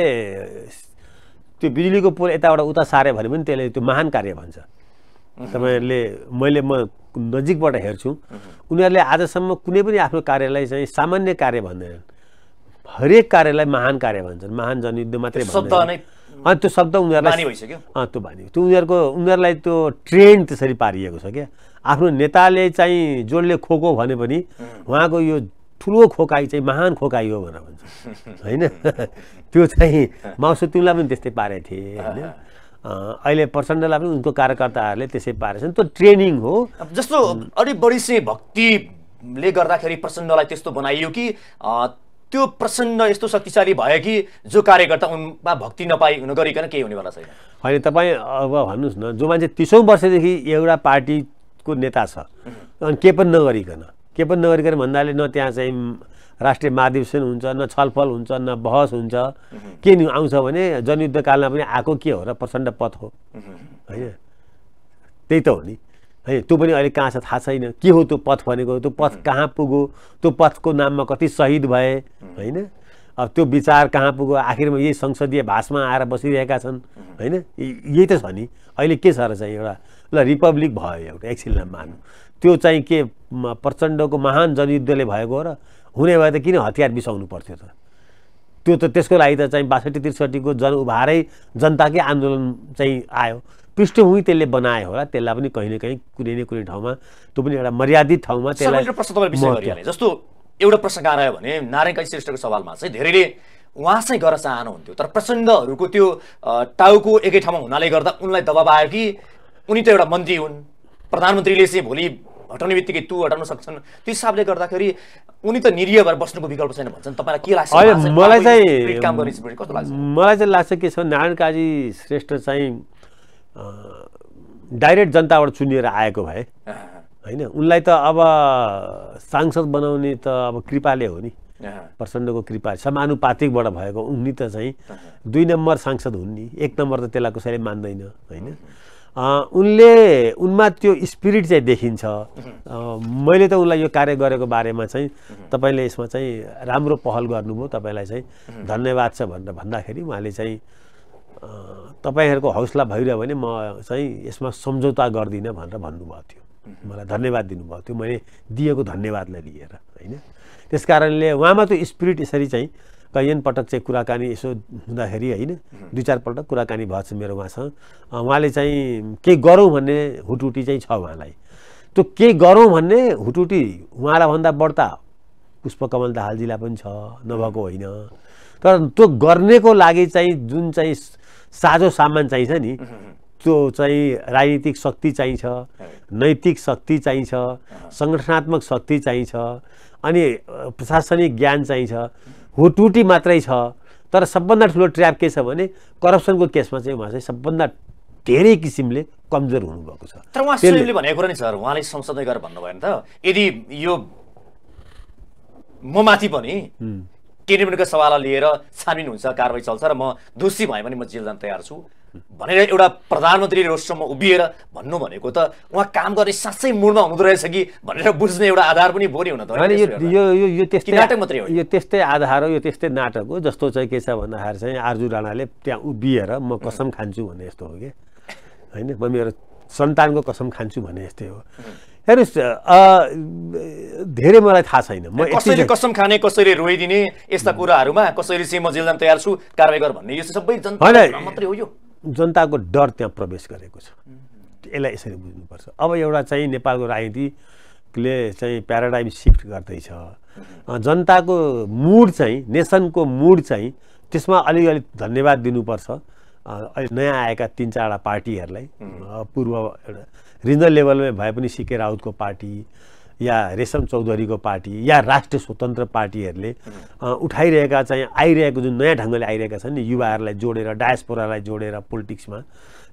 त्यो बिजुलीको पोल यताबाट उता सार्यो भने पनि त्यसले त्यो महान कार्य भन्छ तपाईँहरूले मैले म नजिकबाट हेर्छु उनीहरूले आजसम्म कुनै पनि आफ्नो कार्यलाई चाहिँ सामान्य कार्य भन्दैनन् हरेक कार्यलाई महान कार्य भन्छन् महान जनयुद्ध मात्रै भन्छ अनि त्यो शब्द उनीहरूलाई भइसक्यो त्यो बानी त्यो उनीहरूको उनीहरूलाई त्यो ट्रेन त्यसरी पारिएको छ क्या आफ्नो नेताले चाहिँ जसले खोको भने पनि उहाँको यो ठुलो खोकाई चाहिँ महान खोकाई हो भनेर भन्छ होइन <laughs> त्यो चाहिँ माउसु तिमीलाई पनि त्यस्तै पारेको थिएँ होइन अहिले प्रचण्डलाई पनि उनको कार्यकर्ताहरूले त्यसै पारेछन् त्यो ट्रेनिङ हो जस्तो अलिक बढी चाहिँ भक्तिले गर्दाखेरि प्रचण्डलाई त्यस्तो बनाइयो कि त्यो प्रसन्न यस्तो शक्तिशाली भयो कि जो कार्यकर्ता उनमा भक्ति नपाई नगरिकन केही हुनेवाला छैन होइन तपाईँ अब भन्नुहोस् न जो मान्छे तिसौँ वर्षदेखि एउटा पार्टीको नेता छ अनि के पनि नगरिकन के पनि नगरिकन भन्नाले न त्यहाँ चाहिँ राष्ट्रिय महाधिवेशन हुन्छ न छलफल हुन्छ न बहस हुन्छ के आउँछ भने जनयुद्धकालमा पनि आएको के हो र प्रचण्ड पथ हो होइन त्यही त हो नि है त्यो पनि अहिले कहाँ छ थाहा छैन के हो त्यो पथ भनेको त्यो पथ कहाँ पुग्यो त्यो पथको नाममा कति सहिद भए होइन अब त्यो विचार कहाँ पुग्यो आखिरमा यही संसदीय भाषमा आएर बसिरहेका छन् होइन यही त छ नि अहिले के छ र चाहिँ एउटा ल रिपब्लिक भयो एउटा एकछिनलाई मान्नु त्यो चाहिँ के प्रचण्डको महान जनयुद्धले भएको र हुने भए त किन हतियार बिसाउनु पर्थ्यो त त्यो त त्यसको लागि त चाहिँ बासठी त्रिसठीको जन उभारै जनताकै आन्दोलन चाहिँ आयो पृष्ठभूमि त्यसले बनायो होला त्यसलाई पनि कहीँ न कहीँ कुनै न कुनै ठाउँमा त्यो पनि एउटा मर्यादित ठाउँमा त्यसलाई जस्तो एउटा प्रसङ्ग आयो भने नारायणकाजी श्रेष्ठको सवालमा चाहिँ धेरैले उहाँ चाहिँ गर्न चाहनुहुन्थ्यो तर प्रसङ्गहरूको त्यो टाउको एकै ठाउँमा हुनाले गर्दा उनलाई दबाब आयो कि उनी त एउटा मन्त्री हुन् प्रधानमन्त्रीले चाहिँ भोलि हटाउने बित्तिकै तु हटाउन सक्छन् त्यो हिसाबले गर्दाखेरि उनी त निरीह भएर बस्नुको विकल्प छैन भन्छन् तपाईँलाई के लाग्छ मलाई चाहिँ मलाई चाहिँ लाग्छ के छ नारायण काजी श्रेष्ठ चाहिँ डाइरेक्ट जनताबाट चुनिएर आएको भए होइन उनलाई त अब सांसद बनाउने त अब कृपाले हो नि प्रचण्डको कृपा समानुपातिकबाट भएको उनी त चाहिँ दुई नम्बर सांसद हुन् नि एक नम्बर त त्यसलाई कसैले मान्दैन होइन उनले उनमा त्यो स्पिरिट चाहिँ देखिन्छ मैले त उनलाई यो कार्य गरेको बारेमा चाहिँ तपाईँले यसमा चाहिँ राम्रो पहल गर्नुभयो तपाईँलाई चाहिँ धन्यवाद छ भनेर भन्दाखेरि उहाँले चाहिँ तपाईँहरूको हौसला भइरह्यो भने म चाहिँ यसमा सम्झौता गर्दिनँ भनेर भन्नुभएको थियो मलाई धन्यवाद दिनुभएको थियो मैले दिएको धन्यवादलाई लिएर होइन त्यस कारणले उहाँमा त्यो स्पिरिट यसरी चाहिँ कैयन पटक चाहिँ कुराकानी यसो हुँदाखेरि होइन दुई चार कुराकानी भएको छ मेरो उहाँसँग उहाँले चाहिँ केही गरौँ भन्ने हुटुटी चाहिँ छ उहाँलाई त्यो केही गरौँ भन्ने हुटुटी उहाँलाई भन्दा बढ्ता पुष्पकमल दाहालजीलाई पनि छ नभएको होइन तर त्यो गर्नेको लागि चाहिँ जुन चाहिँ साझो सामान चाहिन्छ नि त्यो चाहिँ राजनीतिक शक्ति चाहिन्छ नैतिक शक्ति चाहिन्छ सङ्गठनात्मक शक्ति चाहिन्छ अनि प्रशासनिक ज्ञान चाहिन्छ हुटुटी मात्रै छ तर सबभन्दा ठुलो ट्र्याप के छ भने करप्सनको केसमा चाहिँ उहाँ चाहिँ सबभन्दा धेरै किसिमले कमजोर हुनुभएको छ तर उहाँले भनेको कुरा नि सर उहाँले संसदै गएर भन्नुभयो नि त यदि यो म माथि पनि किनमिनको सवाल लिएर छानबिन हुन्छ कारवाही चल्छ र म दोषी भएँ भने म जेल जान तयार छु भनेर एउटा प्रधानमन्त्री रोस्टरमा उभिएर भन्नु भनेको त उहाँ काम गर्ने साँच्चै मुडमा हुँदो रहेछ कि भनेर बुझ्ने एउटा आधार पनि बोरी हुन त नाटक मात्रै हो यो त्यस्तै आधार हो यो त्यस्तै नाटक हो जस्तो चाहिँ के छ भन्दाखेरि चाहिँ आर्जु राणाले त्यहाँ उभिएर म कसम खान्छु भन्ने यस्तो हो कि होइन म मेरो सन्तानको कसम खान्छु भने यस्तै हो हेर्नुहोस् धेरै मलाई थाहा छैन म कसरी कसम खाने कसरी रोइदिने यस्ता कुराहरूमा कसरी चाहिँ म जेल तयार छु कारवाही गर भन्ने यो सबै जनता मात्रै हो यो जनताको डर त्यहाँ प्रवेश गरेको छ यसलाई यसरी बुझ्नुपर्छ अब एउटा चाहिँ नेपालको राजनीतिले चाहिँ प्याराडाइम सिफ्ट गर्दैछ जनताको मुड चाहिँ नेसनको मुड चाहिँ त्यसमा अलिअलि धन्यवाद दिनुपर्छ नयाँ आएका तिन चारवटा पार्टीहरूलाई पूर्व एउटा रिजनल लेभलमै भए पनि सिके राउतको पार्टी या रेशम चौधरीको पार्टी या राष्ट्रिय स्वतन्त्र पार्टीहरूले उठाइरहेका चाहिँ आइरहेको जुन नयाँ ढङ्गले आइरहेका छन् नि युवाहरूलाई जोडेर डायसपोरालाई जोडेर पोलिटिक्समा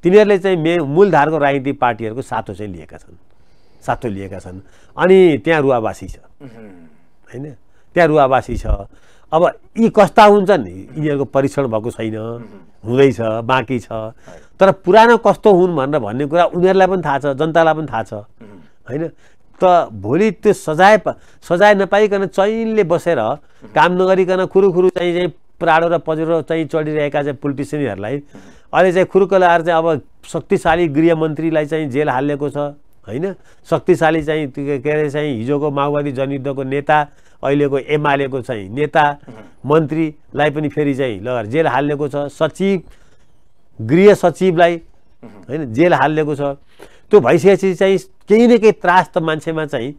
तिनीहरूले चाहिँ मे मूलधारको राजनीतिक पार्टीहरूको साथो चाहिँ लिएका छन् साथो लिएका छन् अनि त्यहाँ रुवावासी छ होइन त्यहाँ रुवावासी छ अब यी कस्ता हुन्छन् यिनीहरूको परीक्षण भएको छैन हुँदैछ बाँकी छ तर पुरानो कस्तो हुन् भनेर भन्ने कुरा उनीहरूलाई पनि थाहा छ जनतालाई पनि थाहा छ होइन त भोलि त्यो सजाय सजाय नपाइकन चैनले बसेर काम नगरिकन खुरुखुरु चाहिँ चाहिँ प्राडो र पजेरो चाहिँ चढिरहेका चाहिँ पोलिटिसियनहरूलाई अहिले चाहिँ खुरुको लगाएर चाहिँ अब शक्तिशाली गृहमन्त्रीलाई चाहिँ जेल हालेको छ होइन शक्तिशाली चाहिँ के अरे चाहिँ हिजोको माओवादी जनयुद्धको नेता अहिलेको एमालेको चाहिँ नेता मन्त्रीलाई पनि फेरि चाहिँ लगाएर जेल हाल्नेको छ सचिव गृह सचिवलाई होइन जेल हालिदिएको छ त्यो भइसकेपछि चाहिँ केही न केही त्रास त मान्छेमा चाहिँ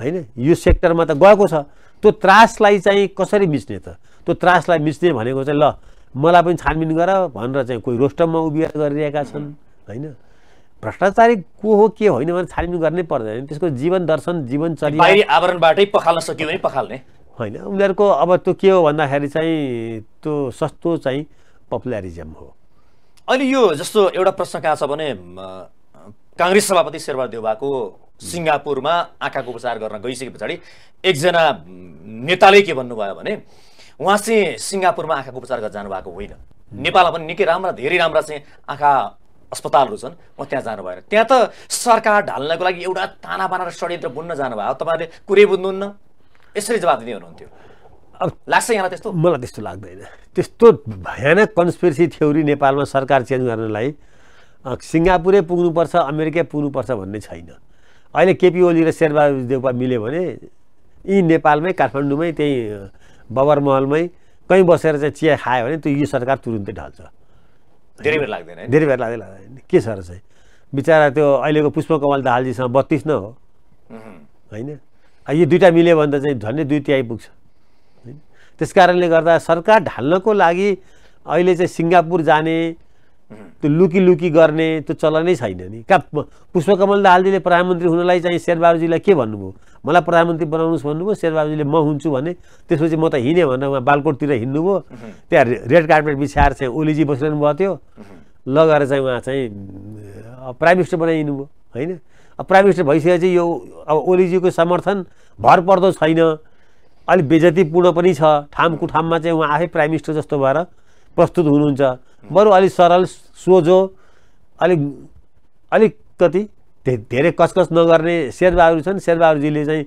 होइन यो सेक्टरमा त गएको छ त्यो त्रासलाई चाहिँ कसरी मिच्ने त त्यो त्रासलाई मिच्ने भनेको चाहिँ ल मलाई पनि छानबिन गर भनेर चाहिँ कोही रोस्टममा उभिएर गरिरहेका छन् होइन भ्रष्टाचारी को हो के होइन भने छानबिन गर्नै पर्दैन त्यसको जीवन दर्शन जीवन आवरणबाटै पखाल्न सकियो भने पखाल्ने होइन उनीहरूको अब त्यो के हो भन्दाखेरि चाहिँ त्यो सस्तो चाहिँ पपुलरिजम हो अहिले यो जस्तो एउटा प्रश्न कहाँ छ भने काङ्ग्रेस सभापति शेरबहादुर देउबाको सिङ्गापुरमा आँखाको उपचार गर्न गइसके पछाडि एकजना नेताले के भन्नुभयो भने उहाँ चाहिँ सिङ्गापुरमा आँखाको उपचार गर्न जानुभएको होइन नेपालमा पनि निकै राम्रा धेरै राम्रा चाहिँ आँखा अस्पतालहरू छन् उहाँ त्यहाँ जानुभएर त्यहाँ त सरकार ढाल्नको लागि एउटा ताना बाना षड्यन्त्र बुन्न जानुभयो तपाईँले कुरै बुझ्नुहुन्न यसरी जवाब दिने हुनुहुन्थ्यो अब लाग्छ यहाँलाई त्यस्तो मलाई त्यस्तो लाग्दैन त्यस्तो भयानक कन्सपिरेसी थ्योरी नेपालमा सरकार चेन्ज गर्नलाई सिङ्गापुरै पुग्नुपर्छ अमेरिकै पुग्नुपर्छ भन्ने छैन अहिले केपी ओली र शेरबहादुर देउपा मिल्यो भने यी नेपालमै काठमाडौँमै त्यही बबर महलमै कहीँ बसेर चाहिँ चिया खायो भने त्यो यो सरकार तुरुन्तै ढल्छ धेरै बेर लाग्दैन धेरै बेर लाग्दै लाग्दैन के छ र चाहिँ बिचरा त्यो अहिलेको पुष्पकमल दाहालजीसँग बत्तिस न हो होइन यो दुइटा मिल्यो भने त चाहिँ झन्डै दुई तिहाई पुग्छ होइन त्यस कारणले गर्दा सरकार ढाल्नको लागि अहिले चाहिँ सिङ्गापुर जाने त्यो लुकी लुकी गर्ने त्यो चलनै छैन नि का पुष्पकमल दाहालजीले प्रधानमन्त्री हुनलाई चाहिँ शेरबाबुजीलाई के भन्नुभयो मलाई प्रधानमन्त्री बनाउनुहोस् भन्नुभयो शेरबाबुजीले म हुन्छु भने त्यसपछि म त हिँडेँ भनेर उहाँ बालकोटतिर हिँड्नुभयो त्यहाँ रेड कार्पेट बिछाएर चाहिँ ओलीजी बसिरहनु भएको थियो लगाएर चाहिँ उहाँ चाहिँ प्राइम मिनिस्टर बनाइदिनु भयो होइन अब प्राइम मिनिस्टर भइसकेपछि यो अब ओलीजीको समर्थन भर पर्दो छैन अलिक बेजतीपूर्ण पनि छ ठाम कुठाममा चाहिँ उहाँ आफै प्राइम मिनिस्टर जस्तो भएर प्रस्तुत हुनुहुन्छ बरु अलिक सरल सोझो अलिक अलिकति धेरै कचकच नगर्ने शेरबहादुर छन् शेरबहादुरजीले चाहिँ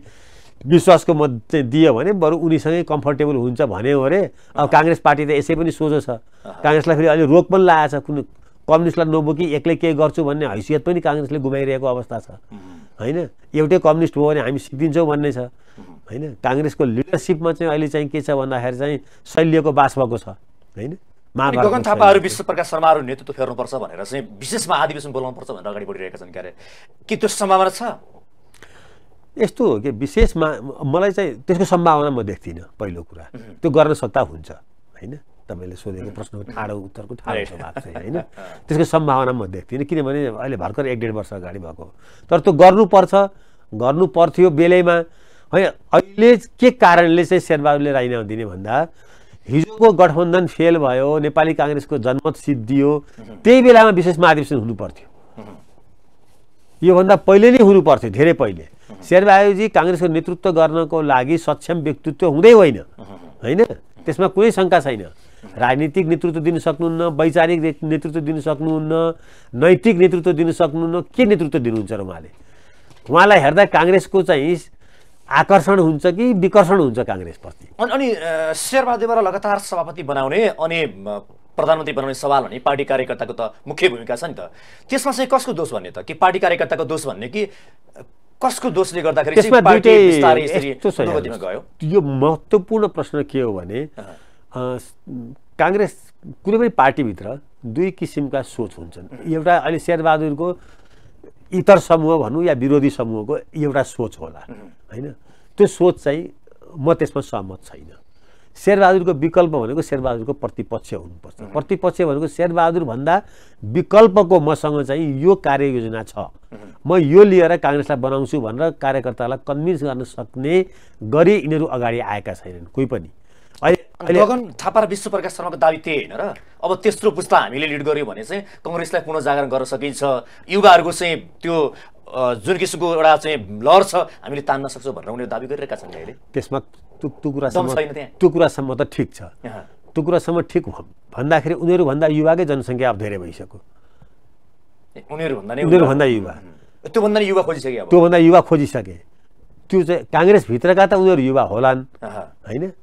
विश्वासको मत चाहिँ दियो भने बरु उनीसँगै कम्फर्टेबल हुन्छ भने हो अरे अब काङ्ग्रेस पार्टी त यसै पनि सोझो छ काङ्ग्रेसलाई फेरि अलिक रोग पनि लागेको छ कुनै कम्युनिस्टलाई नबोकी एक्लै केही गर्छु भन्ने हैसियत पनि काङ्ग्रेसले गुमाइरहेको अवस्था छ होइन एउटै कम्युनिस्ट हो भने हामी सिकिदिन्छौँ भन्ने छ होइन काङ्ग्रेसको लिडरसिपमा चाहिँ अहिले चाहिँ के छ भन्दाखेरि चाहिँ शैलीको बास भएको छ होइन गगन थापाहरू विश्व प्रकाश शर्माहरू नेतृत्व फेर्नुपर्छ भनेर चाहिँ विशेष महाधिवेशन पर्छ भनेर अगाडि बढिरहेका छन् क्यारे के त्यो सम्भावना छ यस्तो हो कि विशेषमा मलाई चाहिँ त्यसको सम्भावना म देख्दिनँ पहिलो कुरा त्यो गर्न सत्ता हुन्छ होइन तपाईँले सोधेको प्रश्नको ठाडो उत्तरको <laughs> ठाडो स्वभाव छ होइन <laughs> त्यसको सम्भावना म देख्दिनँ किनभने अहिले भर्खर एक डेढ वर्ष अगाडि भएको तर त्यो गर्नुपर्छ गर्नु पर्थ्यो बेलैमा होइन अहिले के कारणले चाहिँ शेरबहादुरले राजीनामा दिने भन्दा हिजोको गठबन्धन फेल भयो नेपाली काङ्ग्रेसको जनमत सिद्धियो त्यही बेलामा विशेष महाधिवेशन हुनु पर्थ्यो योभन्दा पहिले नै हुनुपर्थ्यो धेरै पहिले शेरबहादुरजी काङ्ग्रेसको नेतृत्व गर्नको लागि सक्षम व्यक्तित्व हुँदै होइन होइन त्यसमा कुनै शङ्का छैन राजनीतिक नेतृत्व दिन सक्नुहुन्न वैचारिक नेतृत्व दिन सक्नुहुन्न नैतिक नेतृत्व दिन सक्नुहुन्न के नेतृत्व दिनुहुन्छ र उहाँले उहाँलाई हेर्दा काङ्ग्रेसको चाहिँ आकर्षण हुन्छ कि विकर्षण हुन्छ काङ्ग्रेसप्रति अनि अनि शेरबहादेवलाई लगातार सभापति बनाउने अनि प्रधानमन्त्री बनाउने सवाल भने पार्टी कार्यकर्ताको त मुख्य भूमिका छ नि त त्यसमा चाहिँ कसको दोष भन्ने त कि पार्टी कार्यकर्ताको दोष भन्ने कि कसको दोषले गर्दाखेरि यो महत्त्वपूर्ण प्रश्न के हो भने काङ्ग्रेस कुनै पनि पार्टीभित्र दुई किसिमका सोच हुन्छन् एउटा अहिले शेरबहादुरको इतर समूह भनौँ या विरोधी समूहको एउटा सोच होला होइन त्यो सोच चाहिँ म त्यसमा सहमत छैन शेरबहादुरको विकल्प भनेको शेरबहादुरको प्रतिपक्ष हुनुपर्छ प्रतिपक्ष भनेको शेरबहादुरभन्दा विकल्पको मसँग चाहिँ यो कार्ययोजना छ म यो लिएर काङ्ग्रेसलाई बनाउँछु भनेर कार्यकर्तालाई कन्भिन्स गर्न सक्ने गरी यिनीहरू अगाडि आएका छैनन् कोही पनि गगन थापा र विश्व प्रकाश शर्माको दावी त्यही होइन र अब तेस्रो पुस्ता हामीले लिड गऱ्यौँ भने चाहिँ कङ्ग्रेसलाई जागरण गर्न सकिन्छ युवाहरूको चाहिँ त्यो जुन किसिमको एउटा चाहिँ लहर छ हामीले तान्न सक्छौँ भनेर उनीहरू दावी गरिरहेका छन् अहिले त्यसमा त्यो कुरासम्म त्यो कुरासम्म त ठिक छ त्यो कुरासम्म ठिक भन्दाखेरि उनीहरूभन्दा युवाकै जनसङ्ख्या अब धेरै भइसक्यो उनीहरूभन्दा उनीहरूभन्दा युवा त्योभन्दा युवा खोजिसके त्योभन्दा युवा खोजिसके त्यो चाहिँ काङ्ग्रेसभित्रका त उनीहरू युवा होलान् होइन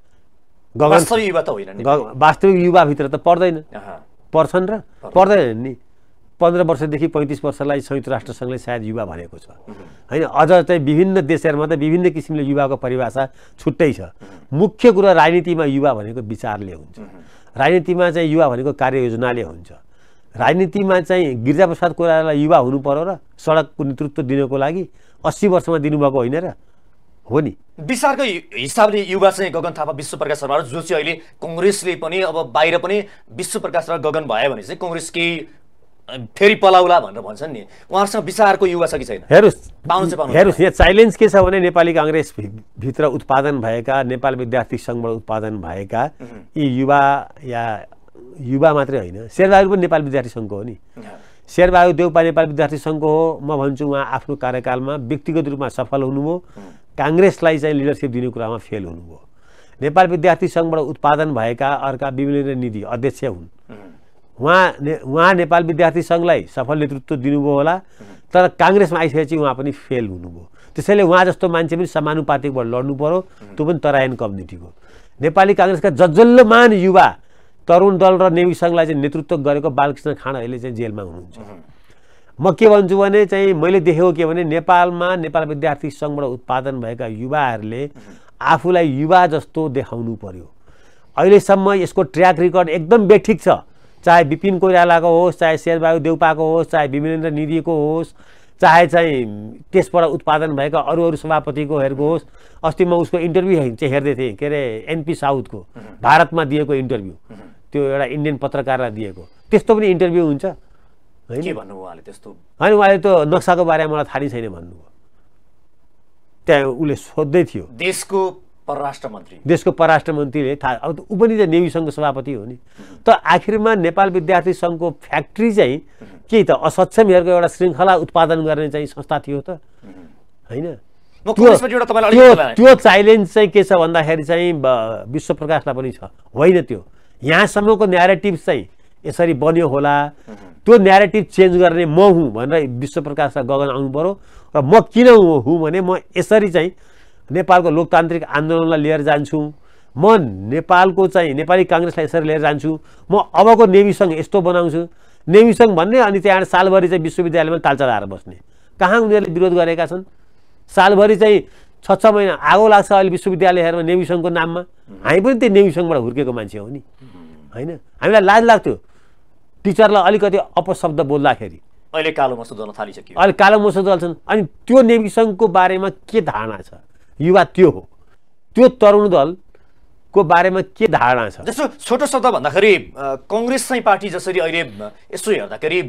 वास्तविक युवा त होइन वास्तविक युवाभित्र त पर्दैन पर्छन् र पर्दैन नि पन्ध्र वर्षदेखि पैँतिस वर्षलाई संयुक्त राष्ट्रसङ्घले सायद युवा भनेको छ होइन अझ चाहिँ विभिन्न देशहरूमा त विभिन्न किसिमले युवाको परिभाषा छुट्टै छ मुख्य कुरा राजनीतिमा युवा भनेको विचारले हुन्छ राजनीतिमा चाहिँ युवा भनेको कार्ययोजनाले हुन्छ राजनीतिमा चाहिँ गिरिजाप्रसाद कोरालाई युवा हुनु पर्यो र सडकको नेतृत्व दिनको लागि अस्सी वर्षमा दिनुभएको होइन र हो नि विचारको हिसाबले युवा चाहिँ गगन थापा विश्व प्रकाश शर्मा जो चाहिँ अहिले कङ्ग्रेसले पनि अब बाहिर पनि विश्व प्रकाश र गगन भयो भने चाहिँ कङ्ग्रेस केही फेरि पलाउला भनेर भन्छन् नि उहाँहरूसँग विचारको युवा छ कि छैन हेर्नुहोस् हेर्नुहोस् यहाँ च्यालेन्ज के छ भने नेपाली काङ्ग्रेस भित्र उत्पादन भएका नेपाल विद्यार्थी सङ्घबाट उत्पादन भएका यी युवा या युवा मात्रै होइन शेरबहादुर पनि नेपाल विद्यार्थी सङ्घको हो नि शेरबहादुर देउपा नेपाल विद्यार्थी सङ्घको हो म भन्छु उहाँ आफ्नो कार्यकालमा व्यक्तिगत रूपमा सफल हुनुभयो काङ्ग्रेसलाई चाहिँ लिडरसिप दिने कुरामा फेल हुनुभयो नेपाल विद्यार्थी सङ्घबाट उत्पादन भएका अर्का विभिन्न निधि अध्यक्ष हुन् उहाँ ने उहाँ नेपाल विद्यार्थी सङ्घलाई सफल नेतृत्व दिनुभयो होला तर काङ्ग्रेसमा आइसकेपछि उहाँ पनि फेल हुनुभयो त्यसैले उहाँ जस्तो मान्छे पनि समानुपातिकबाट लड्नु पऱ्यो त्यो पनि तरायन कम्युनिटीको नेपाली काङ्ग्रेसका मान युवा तरुण दल र नेवी सङ्घलाई चाहिँ नेतृत्व गरेको बालकृष्ण खाँडहरूले चाहिँ जेलमा हुनुहुन्छ म के भन्छु भने चाहिँ मैले देखेको के भने नेपालमा नेपाल विद्यार्थी सङ्घबाट उत्पादन भएका युवाहरूले आफूलाई युवा जस्तो देखाउनु पर्यो अहिलेसम्म यसको ट्र्याक रेकर्ड एकदम बेठिक छ चाहे विपिन कोइरालाको होस् चाहे शेरबहादुर देउपाको होस् चाहे विमेन्द्र निधिको होस् चाहे चाहिँ त्यसबाट उत्पादन भएका अरू अरू सभापतिको हेरेको होस् अस्ति म उसको इन्टरभ्यू चाहिँ हेर्दै थिएँ के अरे एनपी साउथको भारतमा दिएको इन्टरभ्यू त्यो एउटा इन्डियन पत्रकारलाई दिएको त्यस्तो पनि इन्टरभ्यू हुन्छ के उहाँले त्यस्तो होइन उहाँले त्यो नक्साको बारेमा मलाई थाहा नै छैन भन्नुभयो त्यहाँ उसले सोध्दै थियो देशको परराष्ट्र मन्त्री देशको परराष्ट्र मन्त्रीले थाहा अब ऊ पनि त नेवी सङ्घको सभापति हो नि त आखिरमा नेपाल विद्यार्थी सङ्घको फ्याक्ट्री चाहिँ के त असक्षमहरूको एउटा श्रृङ्खला उत्पादन गर्ने चाहिँ संस्था थियो त होइन त्यो च्यालेन्ज चाहिँ के छ भन्दाखेरि चाहिँ विश्व प्रकाशलाई पनि छ होइन त्यो यहाँसम्मको न्यारेटिभ चाहिँ यसरी बन्यो होला त्यो न्यारेटिभ चेन्ज गर्ने म हुँ भनेर विश्वप्रकाश गगन आउनु पऱ्यो र म किन हुँ भने म यसरी चाहिँ नेपालको लोकतान्त्रिक आन्दोलनलाई लिएर जान्छु म नेपालको चाहिँ नेपाली काङ्ग्रेसलाई यसरी लिएर जान्छु म अबको नेभीसँग यस्तो बनाउँछु नेभीसँग भन्ने अनि त्यहाँबाट सालभरि चाहिँ विश्वविद्यालयमा ताल चलाएर बस्ने कहाँ उनीहरूले विरोध गरेका छन् सालभरि चाहिँ छ छ महिना आगो लाग्छ अहिले विश्वविद्यालयहरूमा नेभीसँगको नाममा हामी पनि त्यो नेभीसँगबाट हुर्केको मान्छे हो नि होइन हामीलाई लाज लाग्थ्यो टिचरलाई अलिकति अपशब्द बोल्दाखेरि अहिले कालो मसो जल्न थालिसक्यो अहिले कालो मसो जल्छन् अनि त्यो नेविसङ्घको बारेमा के धारणा छ युवा त्यो हो त्यो तरुण दलको बारेमा के धारणा छ जस्तो छोटो शब्द भन्दाखेरि कङ्ग्रेस चाहिँ पार्टी जसरी अहिले यसो हेर्दाखेरि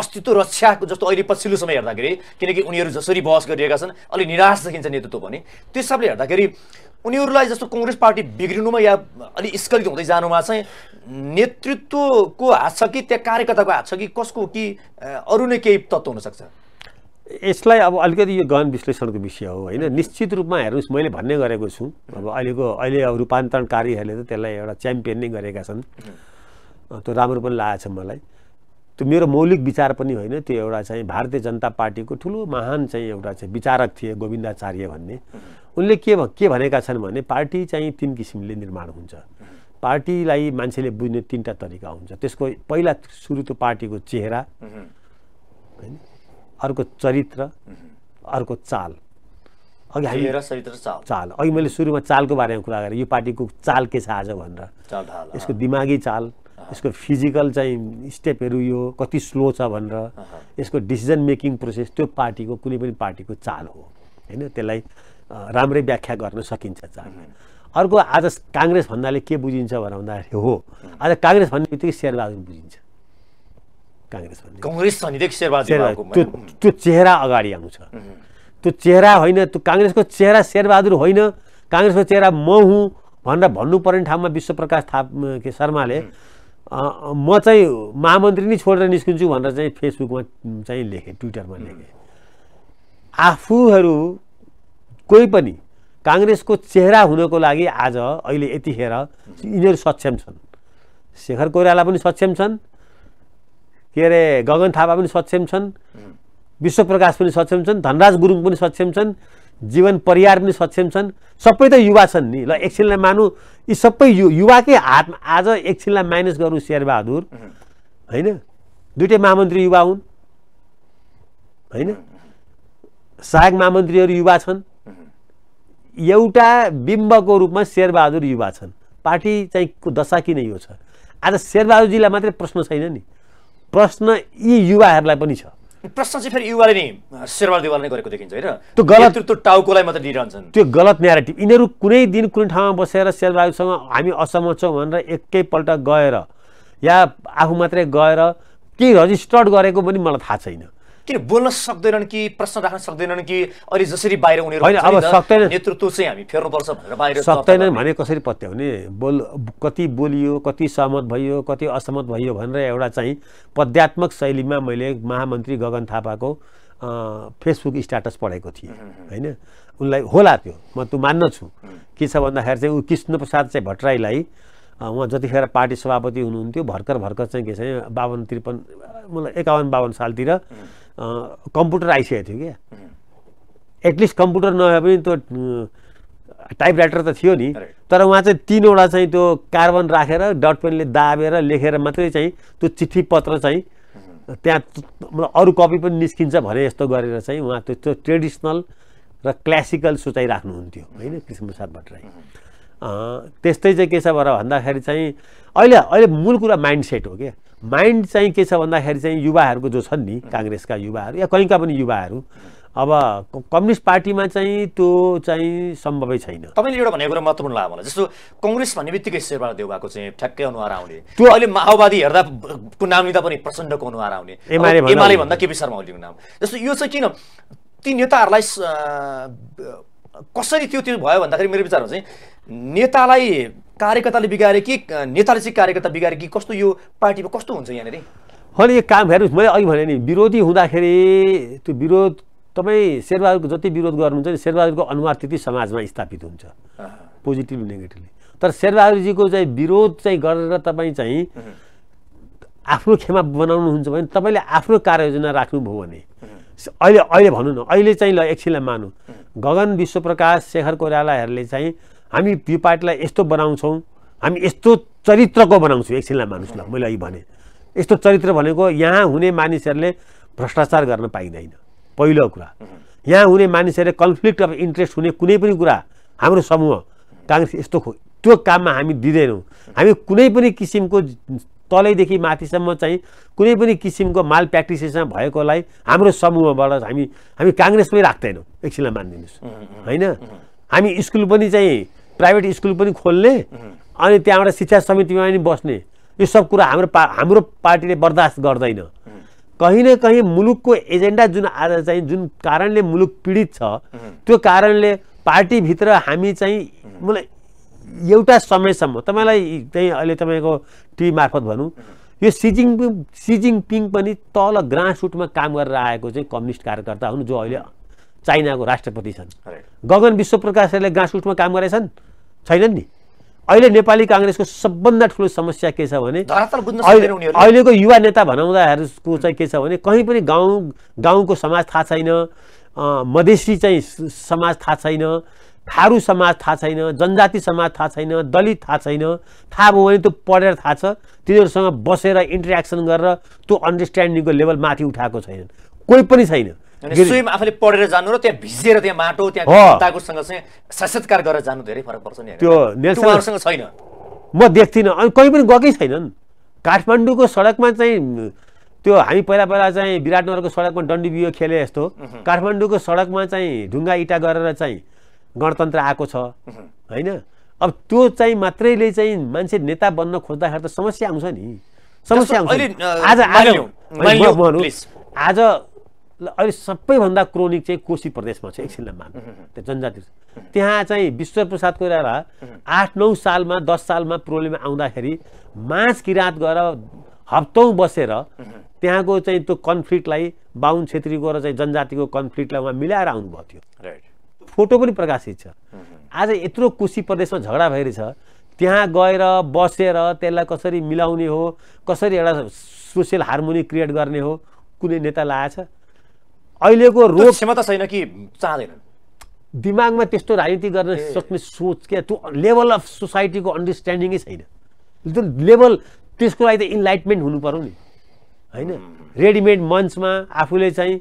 अस्तित्व रक्षाको जस्तो अहिले पछिल्लो समय हेर्दाखेरि किनकि उनीहरू जसरी बहस गरिरहेका छन् अलि निराश देखिन्छ नेतृत्व भने त्यो हिसाबले हेर्दाखेरि उनीहरूलाई जस्तो कङ्ग्रेस पार्टी बिग्रिनुमा या अलिक स्खलित हुँदै जानुमा चाहिँ नेतृत्वको हात छ कि त्यहाँ कार्यकर्ताको हात छ कि कसको कि अरू नै केही तत्त्व हुनसक्छ यसलाई अब अलिकति यो गहन विश्लेषणको विषय हो होइन निश्चित रूपमा हेर्नुहोस् मैले भन्ने गरेको छु अब अहिलेको अहिले अब रूपान्तरणकारीहरूले त त्यसलाई एउटा च्याम्पियन नै गरेका छन् त्यो राम्रो पनि लागेको छ मलाई त्यो मेरो मौलिक विचार पनि होइन त्यो एउटा चाहिँ भारतीय जनता पार्टीको ठुलो महान चाहिँ एउटा चाहिँ विचारक थिए गोविन्दाचार्य भन्ने उनले के के भनेका छन् भने पार्टी चाहिँ तिन किसिमले निर्माण हुन्छ पार्टीलाई मान्छेले बुझ्ने तिनवटा तरिका हुन्छ त्यसको पहिला सुरु त पार्टीको चेहरा होइन अर्को चरित्र अर्को चाल अघि हामी चाल अघि मैले सुरुमा चालको बारेमा कुरा गरेँ यो पार्टीको चाल के छ आज भनेर यसको दिमागी चाल यसको फिजिकल चाहिँ स्टेपहरू यो कति स्लो छ भनेर यसको डिसिजन मेकिङ प्रोसेस त्यो पार्टीको कुनै पनि पार्टीको चाल हो होइन त्यसलाई राम्रै व्याख्या गर्न सकिन्छ चाँडै अर्को आज काङ्ग्रेस भन्नाले के बुझिन्छ भनेर भन्दाखेरि हो आज काङ्ग्रेस भन्ने बित्तिकै शेरबहादुर बुझिन्छ काङ्ग्रेस भन्ने त्यो चेहरा अगाडि आउँछ त्यो चेहरा होइन त्यो काङ्ग्रेसको चेहरा शेरबहादुर होइन काङ्ग्रेसको चेहरा म हुँ भनेर भन्नुपर्ने ठाउँमा विश्वप्रकाश थाप के शर्माले म चाहिँ महामन्त्री नै छोडेर निस्किन्छु भनेर चाहिँ फेसबुकमा चाहिँ लेखेँ ट्विटरमा लेखेँ आफूहरू कोही पनि काङ्ग्रेसको चेहरा हुनको लागि आज अहिले यतिखेर यिनीहरू सक्षम छन् शेखर कोइराला पनि सक्षम छन् के अरे गगन थापा पनि सक्षम छन् विश्व प्रकाश पनि सक्षम छन् धनराज गुरुङ पनि सक्षम छन् जीवन परियार पनि सक्षम छन् सबै त युवा छन् नि ल एकछिनलाई मानु यी सबै यु युवाकै हातमा आज एकछिनलाई माइनस गर्नु शेरबहादुर होइन दुइटै महामन्त्री युवा हुन् होइन सहायक महामन्त्रीहरू युवा छन् एउटा बिम्बको रूपमा शेरबहादुर युवा छन् पार्टी चाहिँको दशा किन यो छ आज शेरबहादुरजीलाई मात्रै प्रश्न छैन नि प्रश्न यी युवाहरूलाई पनि छ प्रश्न चाहिँ फेरि युवाले नै शेरबहादुर नै गरेको देखिन्छ होइन त्यो गलत त्यो टाउकोलाई मात्रै दिइरहन्छन् त्यो गलत न्यारेटिभ यिनीहरू कुनै दिन कुनै ठाउँमा बसेर शेरबहादुरसँग हामी असहमत छौँ भनेर एकैपल्ट गएर या आफू मात्रै गएर केही रजिस्टर्ड गरेको पनि मलाई थाहा छैन किन बोल्न सक्दैनन् कि प्रश्न राख्न सक्दैनन् कि अहिले जसरी बाहिर उनीहरू नेतृत्व चाहिँ हामी फेर्नुपर्छ भनेर बाहिर सक्दैन भने कसरी पत्याउने बोल कति बोलियो कति सहमत भयो कति असहमत भयो भनेर एउटा चाहिँ पद्यात्मक शैलीमा मैले महामन्त्री गगन थापाको फेसबुक स्ट्याटस पढेको थिएँ होइन उनलाई होला त्यो म त्यो छु के छ भन्दाखेरि चाहिँ ऊ कृष्णप्रसाद चाहिँ भट्टराईलाई उहाँ जतिखेर पार्टी सभापति हुनुहुन्थ्यो भर्खर भर्खर चाहिँ के छ बावन त्रिपन्न मतलब एकाउन्न बावन्न सालतिर कम्प्युटर आइसकेको थियो क्या एटलिस्ट कम्प्युटर नभए पनि त्यो टाइप राइटर त थियो नि तर उहाँ चाहिँ तिनवटा चाहिँ त्यो कार्बन राखेर डट पेनले दाबेर लेखेर मात्रै चाहिँ त्यो चिठी पत्र चाहिँ त्यहाँ मतलब अरू कपी पनि निस्किन्छ भने यस्तो गरेर चाहिँ उहाँ त्यो त्यो ट्रेडिसनल र क्लासिकल सोचाइ राख्नुहुन्थ्यो होइन कृष्णप्रसाद भट्टराई त्यस्तै चाहिँ के छ भनेर भन्दाखेरि चाहिँ अहिले अहिले मूल कुरा माइन्ड सेट हो क्या माइन्ड चाहिँ के छ भन्दाखेरि चाहिँ युवाहरूको जो छन् नि काङ्ग्रेसका युवाहरू या कहीँका पनि युवाहरू अब कम्युनिस्ट पार्टीमा चाहिँ त्यो चाहिँ सम्भवै छैन तपाईँले एउटा भनेको कुरा महत्त्वपूर्ण लाग्यो मलाई जस्तो कङ्ग्रेस भन्ने बित्तिकै शेरबहादुर देउबाको चाहिँ ठ्याक्कै अनुहार आउने त्यो अहिले माओवादी हेर्दा को नाम लिँदा पनि प्रचण्डको अनुहार आउने एमाले भन्दा केपी शर्मा ओलीको नाम जस्तो यो चाहिँ किन ती नेताहरूलाई कसरी त्यो त्यो भयो भन्दाखेरि मेरो विचारमा चाहिँ नेतालाई कार्यकर्ताले बिगारे कि नेताले चाहिँ कार्यकर्ता बिगारे कि कस्तो यो पार्टीमा कस्तो हुन्छ यहाँनिर होइन यो काम हेर्नुहोस् मैले अघि भने नि विरोधी हुँदाखेरि त्यो विरोध तपाईँ शेरबहादुरको जति विरोध गर्नुहुन्छ नि शेरबहादुरको अनुहार त्यति समाजमा स्थापित हुन्छ पोजिटिभ नेगेटिभली तर शेरबहादुरजीको चाहिँ विरोध चाहिँ गरेर तपाईँ चाहिँ आफ्नो खेमा बनाउनुहुन्छ भने तपाईँले आफ्नो कार्ययोजना राख्नुभयो भने अहिले अहिले भनौँ न अहिले चाहिँ ल एकछिनलाई मानु गगन विश्वप्रकाश शेखर कोइरालाहरूले चाहिँ हामी यो पार्टीलाई यस्तो बनाउँछौँ हामी यस्तो चरित्रको बनाउँछौँ एकछिनलाई मानिसलाई मैले अघि भने यस्तो चरित्र भनेको यहाँ हुने मानिसहरूले भ्रष्टाचार गर्न पाइँदैन पहिलो कुरा यहाँ हुने मानिसहरूले कन्फ्लिक्ट अफ इन्ट्रेस्ट हुने कुनै पनि कुरा हाम्रो समूह काङ्ग्रेस यस्तो त्यो काममा हामी दिँदैनौँ हामी कुनै पनि किसिमको तलैदेखि माथिसम्म चाहिँ कुनै पनि किसिमको माल प्र्याक्टिसेसमा भएकोलाई हाम्रो समूहबाट हामी हामी काङ्ग्रेसमै राख्दैनौँ एकछिनलाई मानिदिनुहोस् होइन हामी स्कुल पनि चाहिँ प्राइभेट स्कुल पनि खोल्ने अनि त्यहाँबाट शिक्षा समितिमा पनि बस्ने यो सब कुरा हाम्रो पा हाम्रो पार्टीले बर्दाश्त गर्दैन कहीँ न कहीँ मुलुकको एजेन्डा जुन आज चाहिँ जुन कारणले मुलुक पीडित छ त्यो कारणले पार्टीभित्र हामी चाहिँ मलाई एउटा समयसम्म तपाईँलाई चाहिँ अहिले तपाईँको टिभी मार्फत भनौँ यो सिजिङ सिजिङ पिङ पनि तल ग्रास ग्रासरुटमा काम गरेर आएको चाहिँ कम्युनिस्ट कार्यकर्ता हुन् जो अहिले चाइनाको राष्ट्रपति छन् गगन विश्वप्रकाशले ग्रासरुटमा काम गरेछन् छैनन् नि अहिले नेपाली काङ्ग्रेसको सबभन्दा ठुलो समस्या के छ भने अहिलेको युवा नेता भनाउँदाहरूको चाहिँ के छ भने कहीँ पनि गाउँ गाउँको समाज थाहा छैन मधेसी चाहिँ समाज थाहा छैन थारू समाज थाहा छैन जनजाति समाज थाहा छैन दलित थाहा छैन थाहा भयो भने त्यो पढेर थाहा छ तिनीहरूसँग बसेर इन्टरेक्सन गरेर त्यो अन्डरस्ट्यान्डिङको लेभल माथि उठाएको छैनन् कोही पनि छैन स्वयं आफूले पढेर जानु र त्यहाँ भिजेर त्यहाँ माटो त्यहाँ साक्षात्कार गरेर जानु धेरै फरक पर्छ नि त्यो उहाँहरूसँग छैन म देख्दिनँ अनि कहीँ पनि गएकै छैनन् काठमाडौँको सडकमा चाहिँ त्यो हामी पहिला पहिला चाहिँ विराटनगरको सडकमा डन्डी बियो खेले यस्तो काठमाडौँको सडकमा चाहिँ ढुङ्गा इँटा गरेर चाहिँ गणतन्त्र आएको छ होइन अब त्यो चाहिँ मात्रैले चाहिँ मान्छे नेता बन्न खोज्दाखेरि त समस्या आउँछ नि समस्या आउँछ आज आज अहिले सबैभन्दा क्रोनिक चाहिँ कोशी प्रदेशमा छ एकछिन मान त्यो जनजाति त्यहाँ चाहिँ विश्वप्रसाद कोइराला आठ नौ सालमा दस सालमा प्रोब्लम आउँदाखेरि माझ किराँत गएर हप्तौँ बसेर त्यहाँको चाहिँ त्यो कन्फ्लिक्टलाई बाहुन छेत्रीको र चाहिँ जनजातिको कन्फ्लिक्टलाई उहाँ मिलाएर आउनुभएको थियो राइट फोटो पनि प्रकाशित छ आज यत्रो कोशी प्रदेशमा झगडा भइरहेछ त्यहाँ गएर बसेर त्यसलाई कसरी मिलाउने हो कसरी एउटा सोसियल हार्मोनी क्रिएट गर्ने हो कुनै नेता लगाएछ अहिलेको रोग क्षमता छैन कि चाहँदैनन् दिमागमा त्यस्तो राजनीति गर्न सक्ने सोच क्या त्यो लेभल अफ सोसाइटीको अन्डरस्ट्यान्डिङै छैन त्यो लेभल त्यसको लागि त इन्लाइटमेन्ट हुनु पऱ्यो नि होइन रेडिमेड मञ्चमा आफूले चाहिँ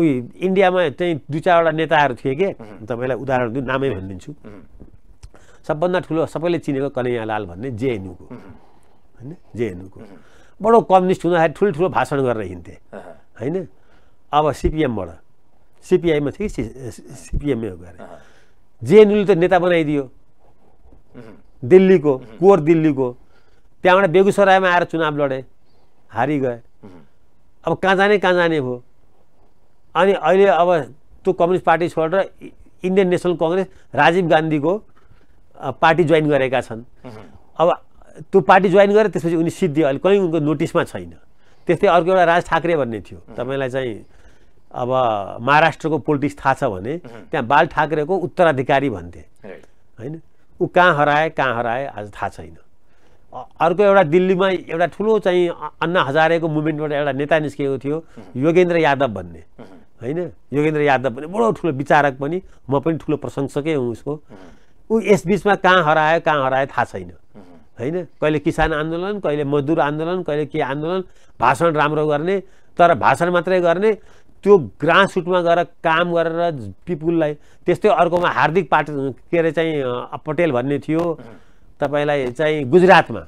उयो इन्डियामा चाहिँ दुई चारवटा नेताहरू थिए क्या तपाईँलाई उदाहरण दिनु नामै भनिदिन्छु सबभन्दा ठुलो सबैले चिनेको कन्हैयालाल भन्ने जेएनयुको होइन जेएनयुको बडो कम्युनिस्ट हुँदाखेरि ठुल्ठुलो भाषण गरेर हिँड्थे होइन अब सिपिएमबाट सिपिआईमा थियो कि सिपिएमै हो गएर जेएनयुले त नेता बनाइदियो दिल्लीको कोर दिल्लीको त्यहाँबाट बेगुसरायमा आएर चुनाव लडे हारि गए अब कहाँ जाने कहाँ जाने भयो अनि अहिले अब त्यो कम्युनिस्ट पार्टी छोडेर इन्डियन नेसनल कङ्ग्रेस राजीव गान्धीको पार्टी जोइन गरेका छन् अब त्यो पार्टी जोइन गरे त्यसपछि उनी सिद्धि अहिले कहीँ उनको नोटिसमा छैन त्यस्तै अर्को एउटा राज ठाकरे भन्ने थियो तपाईँलाई चाहिँ अब महाराष्ट्रको पोलिटिक्स थाहा छ भने त्यहाँ बाल ठाकरेको उत्तराधिकारी भन्थे होइन ऊ कहाँ हराए कहाँ हराए आज थाहा छैन अर्को एउटा दिल्लीमा एउटा ठुलो चाहिँ अन्ना हजारेको मुभमेन्टबाट एउटा नेता निस्केको थियो योगेन्द्र यादव भन्ने होइन योगेन्द्र यादव भन्ने बडो ठुलो विचारक पनि म पनि ठुलो प्रशंसकै हुँ उसको ऊ यसबिचमा कहाँ हरायो कहाँ हरायो थाहा छैन होइन कहिले किसान आन्दोलन कहिले मजदुर आन्दोलन कहिले के आन्दोलन भाषण राम्रो गर्ने तर भाषण मात्रै गर्ने त्यो रुटमा गएर काम गरेर पिपुललाई त्यस्तै अर्कोमा हार्दिक पाट के अरे चाहिँ पटेल भन्ने थियो तपाईँलाई चाहिँ गुजरातमा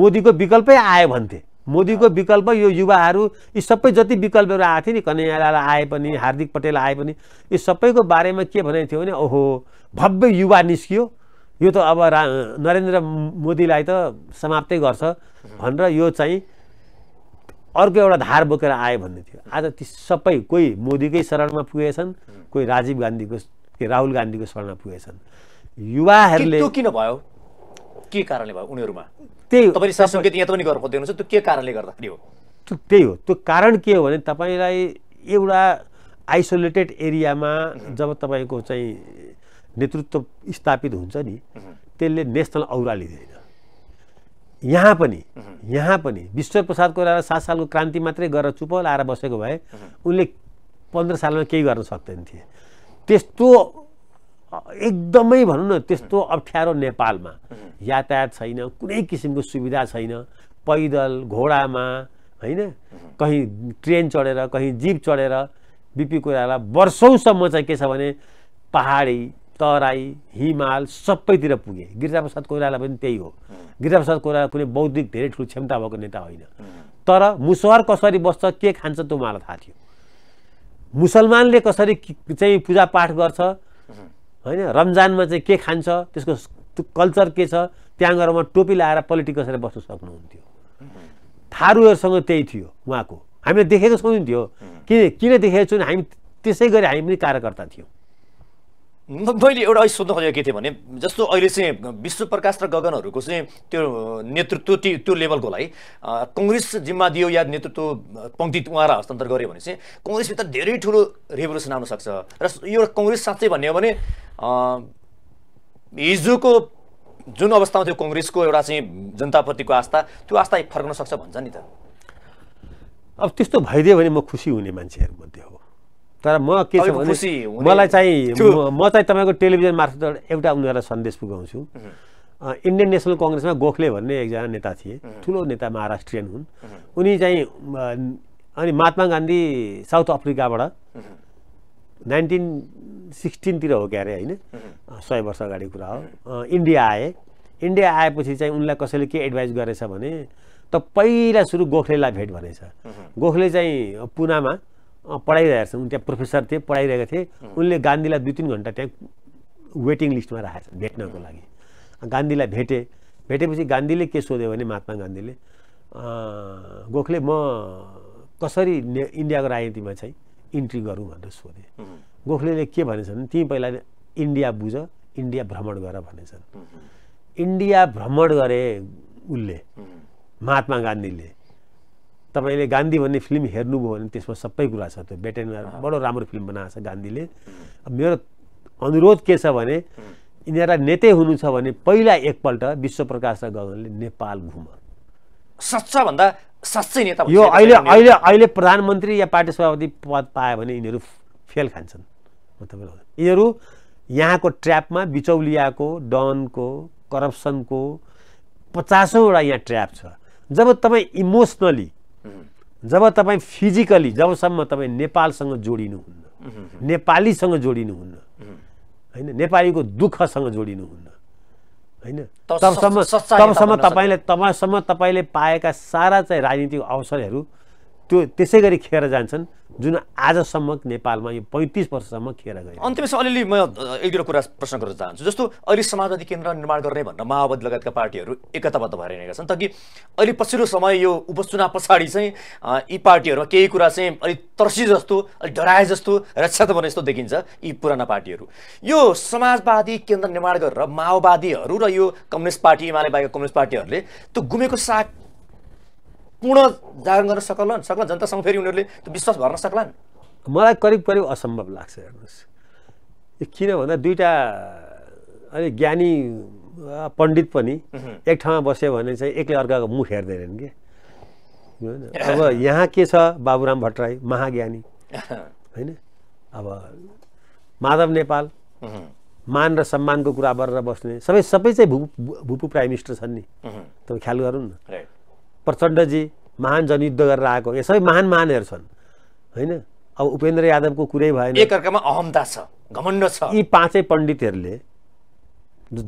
मोदीको विकल्पै आयो भन्थे मोदीको विकल्प यो युवाहरू यी सबै जति विकल्पहरू आएको थिए नि कन्यालाल आए पनि हार्दिक पटेल आए पनि यी सबैको बारेमा के भनेको थियो भने ओहो भव्य युवा निस्कियो यो त अब रा नरेन्द्र मोदीलाई त समाप्तै गर्छ भनेर यो चाहिँ अर्को एउटा धार बोकेर आयो भन्ने थियो आज ती सबै कोही मोदीकै शरणमा पुगेछन् कोही राजीव गान्धीको के राहुल गान्धीको शरणमा पुगेछन् युवाहरूले किन भयो के कारणले भयो उनीहरूमा त्यही तपाईँले सांस्कृतिक यहाँ पनि गर्नु खोज्दै त्यो के कारणले गर्दाखेरि हो त्यो त्यही हो त्यो कारण के हो भने तपाईँलाई एउटा आइसोलेटेड एरियामा जब तपाईँको चाहिँ नेतृत्व स्थापित हुन्छ नि त्यसले नेसनल औरा लिँदैन यहाँ पनि यहाँ पनि विश्वप्रसाद प्रसाद कोइराला सात सालको क्रान्ति मात्रै गरेर चुप लाएर बसेको भए उनले पन्ध्र सालमा केही गर्न सक्दैन थिए त्यस्तो एकदमै भनौँ न त्यस्तो अप्ठ्यारो नेपालमा यातायात छैन कुनै किसिमको सुविधा छैन पैदल घोडामा होइन कहीँ ट्रेन चढेर कहीँ जिप चढेर बिपी कोइराला वर्षौँसम्म चाहिँ के छ भने पहाडी तराई हिमाल सबैतिर पुगे गिरिजाप्रसाद कोइराला पनि त्यही हो गिरिजाप्रसाद कोइराला कुनै बौद्धिक धेरै ठुलो क्षमता भएको नेता होइन तर मुसहर कसरी बस्छ के खान्छ त्यो मलाई थाहा थियो मुसलमानले कसरी चाहिँ पूजापाठ गर्छ होइन रमजानमा चाहिँ के खान्छ त्यसको कल्चर के छ त्यहाँ गएर उहाँ टोपी लगाएर पोलिटिक कसरी बस्नु सक्नुहुन्थ्यो थारूहरूसँग त्यही थियो उहाँको हामीले देखेको नि थियो किन किन देखेको छौँ हामी त्यसै गरी हामी पनि कार्यकर्ता थियौँ मैले एउटा अहिले सोध्न खोजेको के थिएँ भने जस्तो अहिले चाहिँ विश्व प्रकाश र गगनहरूको चाहिँ त्यो नेतृत्व त्यो लेभलकोलाई कङ्ग्रेस जिम्मा दियो या नेतृत्व पङ्क्ति उहाँलाई हस्तान्तर गऱ्यो भने चाहिँ कङ्ग्रेसभित्र धेरै ठुलो रेभोल्युसन सक्छ र यो कङ्ग्रेस साँच्चै भन्ने हो भने हिजोको जुन अवस्थामा थियो कङ्ग्रेसको एउटा चाहिँ जनताप्रतिको आस्था त्यो आस्था फर्कन सक्छ भन्छ नि त अब त्यस्तो भइदियो भने म खुसी हुने मान्छेहरूमध्ये हो तर म के छ भने मलाई चाहिँ म चाहिँ तपाईँको टेलिभिजन मार्फत एउटा उनीहरूलाई सन्देश पुगाउँछु इन्डियन नेसनल कङ्ग्रेसमा गोखले भन्ने एकजना नेता थिए ठुलो नेता महाराष्ट्रियन हुन् उनी चाहिँ अनि महात्मा गान्धी साउथ अफ्रिकाबाट नाइन्टिन सिक्सटिनतिर हो क्या अरे होइन सय वर्ष अगाडिको कुरा हो इन्डिया आए इन्डिया आएपछि चाहिँ उनलाई कसैले के एडभाइस गरेछ भने त पहिला सुरु गोखलेलाई भेट भनेछ गोखले चाहिँ पुनामा पढाइरहेको छन् त्यहाँ प्रोफेसर थिए पढाइरहेका थिए उनले गान्धीलाई दुई तिन घन्टा त्यहाँ वेटिङ लिस्टमा छ भेट्नको लागि गान्धीलाई भेटे भेटेपछि गान्धीले के सोध्यो भने महात्मा गान्धीले गोखले म कसरी ने इन्डियाको राजनीतिमा चाहिँ इन्ट्री गरौँ भनेर सोधेँ गोखलेले के भनेछन् तिमी पहिला इन्डिया बुझ इन्डिया भ्रमण गर भनेछन् इन्डिया भ्रमण गरे उसले महात्मा गान्धीले तपाईँले गान्धी भन्ने फिल्म हेर्नुभयो भने त्यसमा सबै कुरा छ त्यो बेटेनमा बडो राम्रो फिल्म बनाएको छ गान्धीले मेरो अनुरोध के छ भने यिनीहरूलाई नेतै हुनु छ भने पहिला एकपल्ट विश्वप्रकाश र गगनले नेपाल घुम सच्च भन्दा साँच्चै नेता यो अहिले अहिले अहिले प्रधानमन्त्री या पार्टी सभापति पद पायो भने यिनीहरू फेल खान्छन् तपाईँलाई यिनीहरू यहाँको ट्र्यापमा बिचौलियाको डनको करप्सनको पचासौँवटा यहाँ ट्र्याप छ जब तपाईँ इमोसनली जब तपाईँ फिजिकली जबसम्म तपाईँ नेपालसँग जोडिनुहुन्न नेपालीसँग जोडिनुहुन्न होइन नेपालीको दुःखसँग जोडिनुहुन्न होइन तबसम्म तबसम्म तपाईँले तबसम्म तपाईँले पाएका सारा चाहिँ राजनीतिक अवसरहरू त्यो त्यसै गरी खेर जान्छन् जुन आजसम्म नेपालमा यो पैँतिस वर्षसम्म खेर गयो अन्त्यमा अलिअलि म एक दुईवटा कुरा प्रश्न गर्न चाहन्छु जस्तो अहिले समाजवादी केन्द्र निर्माण गर्ने भनेर माओवादी लगायतका पार्टीहरू एकताबद्ध भएर हिँडेका छन् कि अहिले पछिल्लो समय यो उपचुनाव पछाडि चाहिँ यी पार्टीहरूमा केही कुरा चाहिँ अलिक तर्सी जस्तो अलिक डराए जस्तो त बने जस्तो देखिन्छ यी पुराना पार्टीहरू यो समाजवादी केन्द्र निर्माण गरेर माओवादीहरू र यो कम्युनिस्ट पार्टी एमाले बाहेक कम्युनिस्ट पार्टीहरूले त्यो गुमेको साग पूर्ण जागरण गर्न सक्लान् सक्लान् जनतासँग फेरि उनीहरूले त्यो विश्वास भर्न सक्लान् मलाई करिब करिब असम्भव लाग्छ हेर्नुहोस् किन भन्दा दुईवटा अलिक ज्ञानी पण्डित पनि एक ठाउँमा बस्यो भने चाहिँ एकले अर्काको मुख हेर्दैनन् कि अब <laughs> यहाँ के छ बाबुराम भट्टराई महाज्ञानी <laughs> होइन अब माधव नेपाल मान र सम्मानको कुरा गरेर बस्ने सबै सबै चाहिँ भू भूपू प्राइम मिनिस्टर छन् नि तपाईँ ख्याल गरौँ न प्रचण्डजी महान जनयुद्ध गरेर आएको यो सबै महान महानहरू छन् होइन अब उपेन्द्र यादवको कुरै भएन एकअर्कामा अहमता छ घमण्ड छ यी पाँचै पण्डितहरूले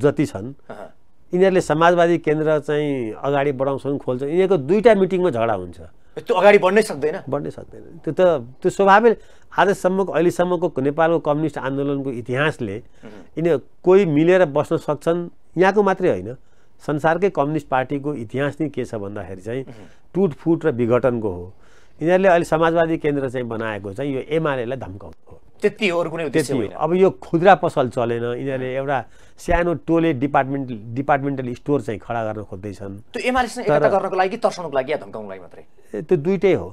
जति छन् यिनीहरूले समाजवादी केन्द्र चाहिँ अगाडि बढाउँछन् खोल्छन् यिनीहरूको दुईवटा मिटिङमा झगडा हुन्छ त्यो अगाडि बढ्नै सक्दैन बढ्नै सक्दैन त्यो त त्यो स्वाभाविक आजसम्मको अहिलेसम्मको नेपालको कम्युनिस्ट आन्दोलनको इतिहासले यिनीहरू कोही मिलेर बस्न सक्छन् यहाँको मात्रै होइन संसारकै कम्युनिस्ट पार्टीको इतिहास नै के छ भन्दाखेरि चाहिँ टुटफुट र विघटनको हो यिनीहरूले अहिले समाजवादी केन्द्र चाहिँ बनाएको चाहिँ यो एमआलएलाई धम्काउनु हो त्यति अरू कुनै त्यति होइन अब यो खुद्रा पसल चलेन यिनीहरूले एउटा सानो टोले डिपार्टमेन्ट डिपार्टमेन्टल स्टोर चाहिँ खडा गर्न खोज्दैछन् त्यो गर्नको लागि तर्साउनुको लागि मात्रै त्यो दुइटै हो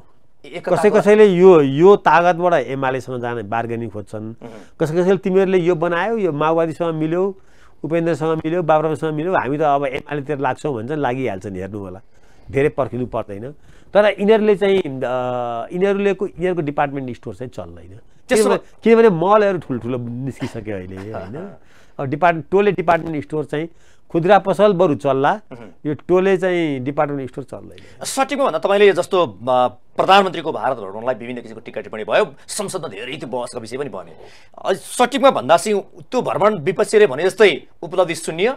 कसै कसैले यो यो तागतबाट एमआलएसँग जाने बार्गेनिङ खोज्छन् कसै कसैले तिमीहरूले यो बनायो यो माओवादीसँग मिल्यौ उपेन्द्रसँग मिल्यो बाबुरामसँग मिल्यो हामी त अब एमालेतिर लाग्छौँ भन्छन् लागिहाल्छन् हेर्नु होला धेरै पर्खिनु पर्दैन तर यिनीहरूले चाहिँ यिनीहरूले यिनीहरूको डिपार्टमेन्ट स्टोर चाहिँ चल्दैन त्यसो किनभने मलहरू ठुल्ठुलो निस्किसक्यो अहिले होइन अब डिपार्ट टोले डिपार्टमेन्ट स्टोर चाहिँ खुद्रा पसल बरु चल्ला यो टोले चाहिँ डिपार्टमेन्ट स्टोर चल्दैन सठिकमा भन्दा तपाईँले जस्तो प्रधानमन्त्रीको भारत भ्रमणलाई विभिन्न किसिमको टिका टिप्पणी भयो संसदमा धेरै त्यो बहसको विषय पनि भने सठिकमा भन्दा चाहिँ त्यो भ्रमण विपक्षीले भने जस्तै उपलब्धि शून्य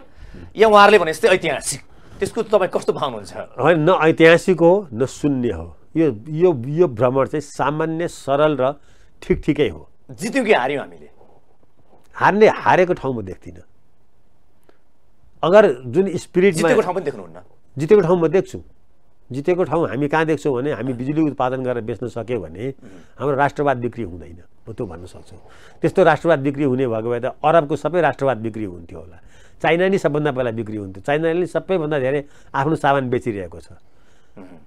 या उहाँहरूले भने जस्तै ऐतिहासिक त्यसको तपाईँ कस्तो पाउनुहुन्छ होइन न ऐतिहासिक हो न शून्य हो यो यो यो भ्रमण चाहिँ सामान्य सरल र ठिक ठिकै हो जित्यौँ कि हार्यौँ हामीले हार्ने हारेको ठाउँमा देख्दिनँ अगर जुन स्पिरिट जितेको ठाउँ पनि देख्नुहुन्न जितेको ठाउँ म देख्छु जितेको ठाउँ हामी कहाँ देख्छौँ भने हामी बिजुली उत्पादन गरेर बेच्न सक्यौँ भने हाम्रो राष्ट्रवाद बिक्री हुँदैन म त्यो भन्न सक्छु त्यस्तो राष्ट्रवाद बिक्री हुने भएको भए त अरबको सबै राष्ट्रवाद बिक्री हुन्थ्यो होला चाइना नै सबभन्दा पहिला बिक्री हुन्थ्यो चाइनाले सबैभन्दा धेरै आफ्नो सामान बेचिरहेको छ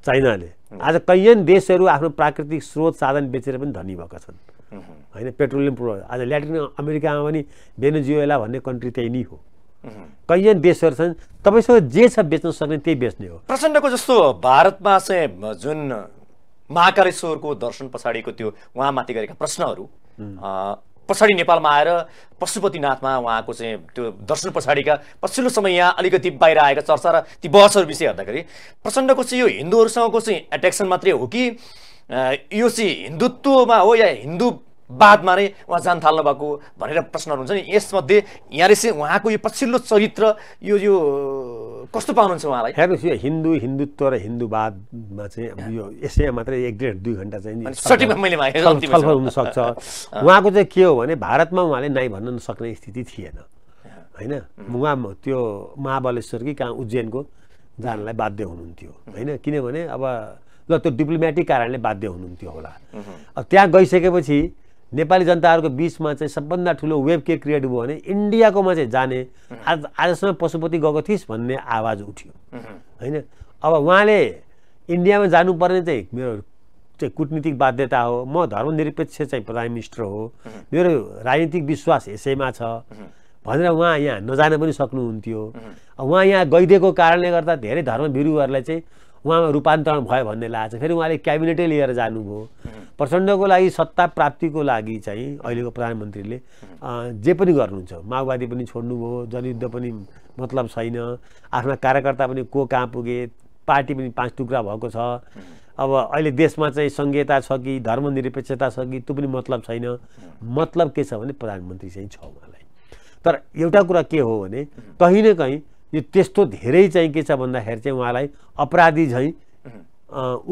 चाइनाले आज कैयन देशहरू आफ्नो प्राकृतिक स्रोत साधन बेचेर पनि धनी भएका छन् होइन पेट्रोलियम प्रो आज ल्याटिन अमेरिकामा पनि भेनेजुएला भन्ने कन्ट्री त्यही नै हो कैयन बेचेर छन् तपाईँसँग जे छ बेच्न सक्ने त्यही बेच्ने हो प्रचण्डको जस्तो भारतमा चाहिँ जुन महाकालेश्वरको दर्शन पछाडिको त्यो उहाँमाथि गरेका प्रश्नहरू पछाडि नेपालमा आएर पशुपतिनाथमा उहाँको चाहिँ त्यो दर्शन पछाडिका पछिल्लो समय यहाँ अलिकति बाहिर आएका चर्चा र ती बहसहरू विषय हेर्दाखेरि प्रचण्डको चाहिँ यो हिन्दूहरूसँगको चाहिँ एट्र्याक्सन मात्रै हो कि यो चाहिँ हिन्दुत्वमा हो या हिन्दू बादमा नै उहाँ जान थाल्नु भएको भनेर प्रश्नहरू हुन्छ नि यसमध्ये यहाँले चाहिँ उहाँको यो पछिल्लो चरित्र यो यो कस्तो पाउनुहुन्छ उहाँलाई हेर्नुहोस् यो हिन्दू हिन्दुत्व र हिन्दूवादमा चाहिँ यो यसै मात्रै एक डेढ दुई घन्टा चाहिँ छलफल हुनसक्छ उहाँको चाहिँ के हो भने भारतमा उहाँले नाइ भन्न नसक्ने स्थिति थिएन होइन उहाँ त्यो महाबलेश्वर कि कहाँ उज्जैनको जानलाई बाध्य हुनुहुन्थ्यो होइन किनभने अब ल त्यो डिप्लोमेटिक कारणले बाध्य हुनुहुन्थ्यो होला अब त्यहाँ गइसकेपछि नेपाली जनताहरूको बिचमा चाहिँ सबभन्दा ठुलो वेब के क्रिएट भयो भने इन्डियाकोमा चाहिँ जाने आज आजसम्म पशुपति गएको थिइस् भन्ने आवाज उठ्यो होइन अब उहाँले इन्डियामा जानुपर्ने चाहिँ मेरो चाहिँ कुटनीतिक बाध्यता हो म धर्मनिरपेक्ष चाहिँ प्राइम मिनिस्टर हो मेरो राजनीतिक विश्वास यसैमा छ भनेर उहाँ यहाँ नजान पनि सक्नुहुन्थ्यो उहाँ यहाँ गइदिएको कारणले गर्दा धेरै धर्म धर्मभिरूहरूलाई चाहिँ उहाँमा रूपान्तरण भयो भन्ने लाग्छ फेरि उहाँले क्याबिनेटै लिएर जानुभयो प्रचण्डको लागि सत्ता प्राप्तिको लागि चाहिँ अहिलेको प्रधानमन्त्रीले जे पनि गर्नुहुन्छ माओवादी पनि छोड्नुभयो जनयुद्ध पनि मतलब छैन आफ्ना कार्यकर्ता पनि को कहाँ पुगे पार्टी पनि पाँच टुक्रा भएको छ अब अहिले देशमा चाहिँ सङ्घीयता छ कि धर्मनिरपेक्षता छ कि त्यो पनि मतलब छैन मतलब के छ भने प्रधानमन्त्री चाहिँ छ उहाँलाई तर एउटा कुरा के हो भने कहीँ न कहीँ यो त्यस्तो धेरै चाहिँ के छ भन्दाखेरि चाहिँ उहाँलाई अपराधी झैँ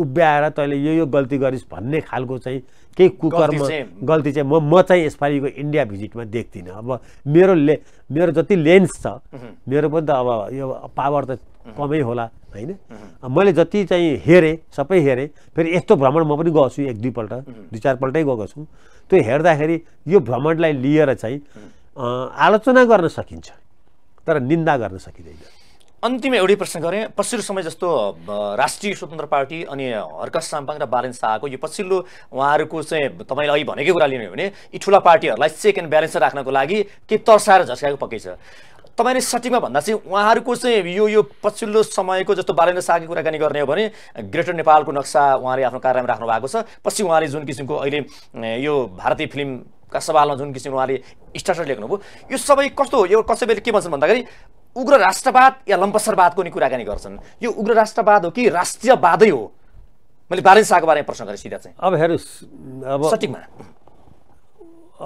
उभ्याएर तैँले यो यो गल्ती गरिस् भन्ने खालको चाहिँ केही कुकर्म गल्ती चाहिँ म म चाहिँ यसपालिको इन्डिया भिजिटमा देख्दिनँ अब मेरो ले मेरो जति लेन्स छ मेरो पनि त अब यो पावर त कमै होला होइन मैले जति चाहिँ हेरेँ सबै हेरेँ फेरि यस्तो भ्रमण म पनि गएको छु एक दुईपल्ट दुई चारपल्टै गएको छु त्यो हेर्दाखेरि यो भ्रमणलाई लिएर चाहिँ आलोचना गर्न सकिन्छ तर निन्दा गर्न सकिँदैन अन्तिम एउटै प्रश्न गरेँ पछिल्लो समय जस्तो राष्ट्रिय स्वतन्त्र पार्टी अनि हर्कस साम्पाङ र बालेन शाहको यो पछिल्लो उहाँहरूको चाहिँ तपाईँले अघि भनेकै कुरा लिने हो भने यी ठुला पार्टीहरूलाई चेक एन्ड ब्यालेन्स राख्नको लागि के तर्साएर झस्काएको पक्कै छ तपाईँले सटिकमा भन्दा चाहिँ उहाँहरूको चाहिँ यो यो पछिल्लो समयको जस्तो बालेन्द्र शाहको कुराकानी गर्ने हो भने ग्रेटर नेपालको नक्सा उहाँले आफ्नो कार्यमा राख्नु भएको छ पछि उहाँले जुन किसिमको अहिले यो भारतीय फिल्म सवालमा जुन किसिमले उहाँले स्टार्टर लेख्नुभयो यो सबै कस्तो हो यो कसै के भन्छन् भन्दाखेरि उग्र राष्ट्रवाद या लम्पसरवादको नि कुराकानी गर्छन् यो उग्र राष्ट्रवाद हो कि राष्ट्रियवादै हो मैले बालेन शाहको बारेमा प्रश्न गरेँ सिधा चाहिँ अब हेर्नुहोस् अब सठिकमा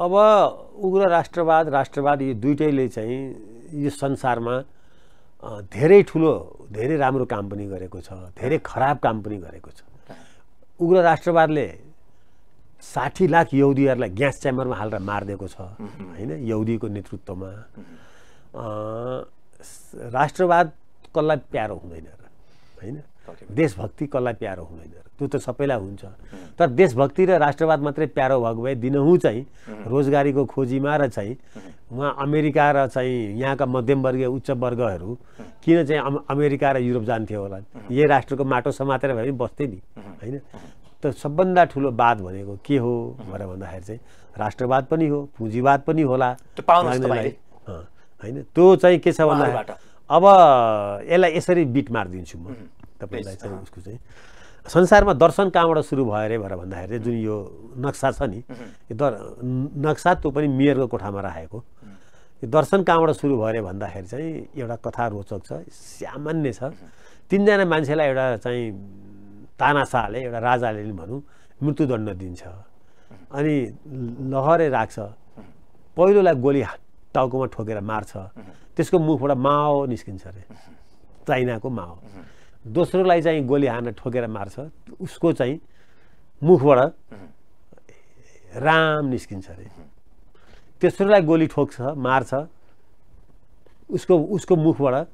अब उग्र राष्ट्रवाद राष्ट्रवाद यो दुइटैले चाहिँ यो संसारमा धेरै ठुलो धेरै राम्रो काम पनि गरेको छ धेरै खराब काम पनि गरेको छ उग्र राष्ट्रवादले साठी लाख यौदीहरूलाई ग्यास च्याम्बरमा हालेर मारिदिएको छ होइन यौदीको नेतृत्वमा राष्ट्रवाद कसलाई प्यारो हुँदैन र होइन देशभक्ति कसलाई प्यारो हुँदैन त्यो त सबैलाई हुन्छ तर देशभक्ति र राष्ट्रवाद मात्रै प्यारो भएको भए दिनहुँ चाहिँ रोजगारीको खोजीमा र चाहिँ उहाँ अमेरिका र चाहिँ यहाँका मध्यमवर्गीय उच्च वर्गहरू किन चाहिँ अमेरिका र युरोप जान्थ्यो होला यही राष्ट्रको माटो समातेर भए पनि बस्थ्यो नि होइन त सबभन्दा ठुलो वाद भनेको के हो भनेर भन्दाखेरि चाहिँ राष्ट्रवाद पनि हो पुँजीवाद पनि होला होइन त्यो चाहिँ के छ भन्दा अब यसलाई यसरी बिट मारिदिन्छु म तपाईँलाई चाहिँ उसको चाहिँ संसारमा दर्शन कहाँबाट सुरु भयो अरे भनेर भन्दाखेरि चाहिँ जुन यो नक्सा छ नि यो दर नक्सा त्यो पनि मेयरको कोठामा राखेको यो दर्शन कहाँबाट सुरु भयो अरे भन्दाखेरि चाहिँ एउटा कथा रोचक छ सामान्य छ तिनजना मान्छेलाई एउटा चाहिँ तानासाले एउटा राजाले पनि भनौँ मृत्युदण्ड दिन्छ अनि लहरे राख्छ पहिलोलाई गोली टाउकोमा ठोकेर मार्छ त्यसको मुखबाट माओ निस्किन्छ अरे चाइनाको माओ दोस्रोलाई चाहिँ गोली हान्न ठोकेर मार्छ उसको चाहिँ मुखबाट राम निस्किन्छ अरे तेस्रोलाई गोली ठोक्छ मार्छ उसको उसको मुखबाट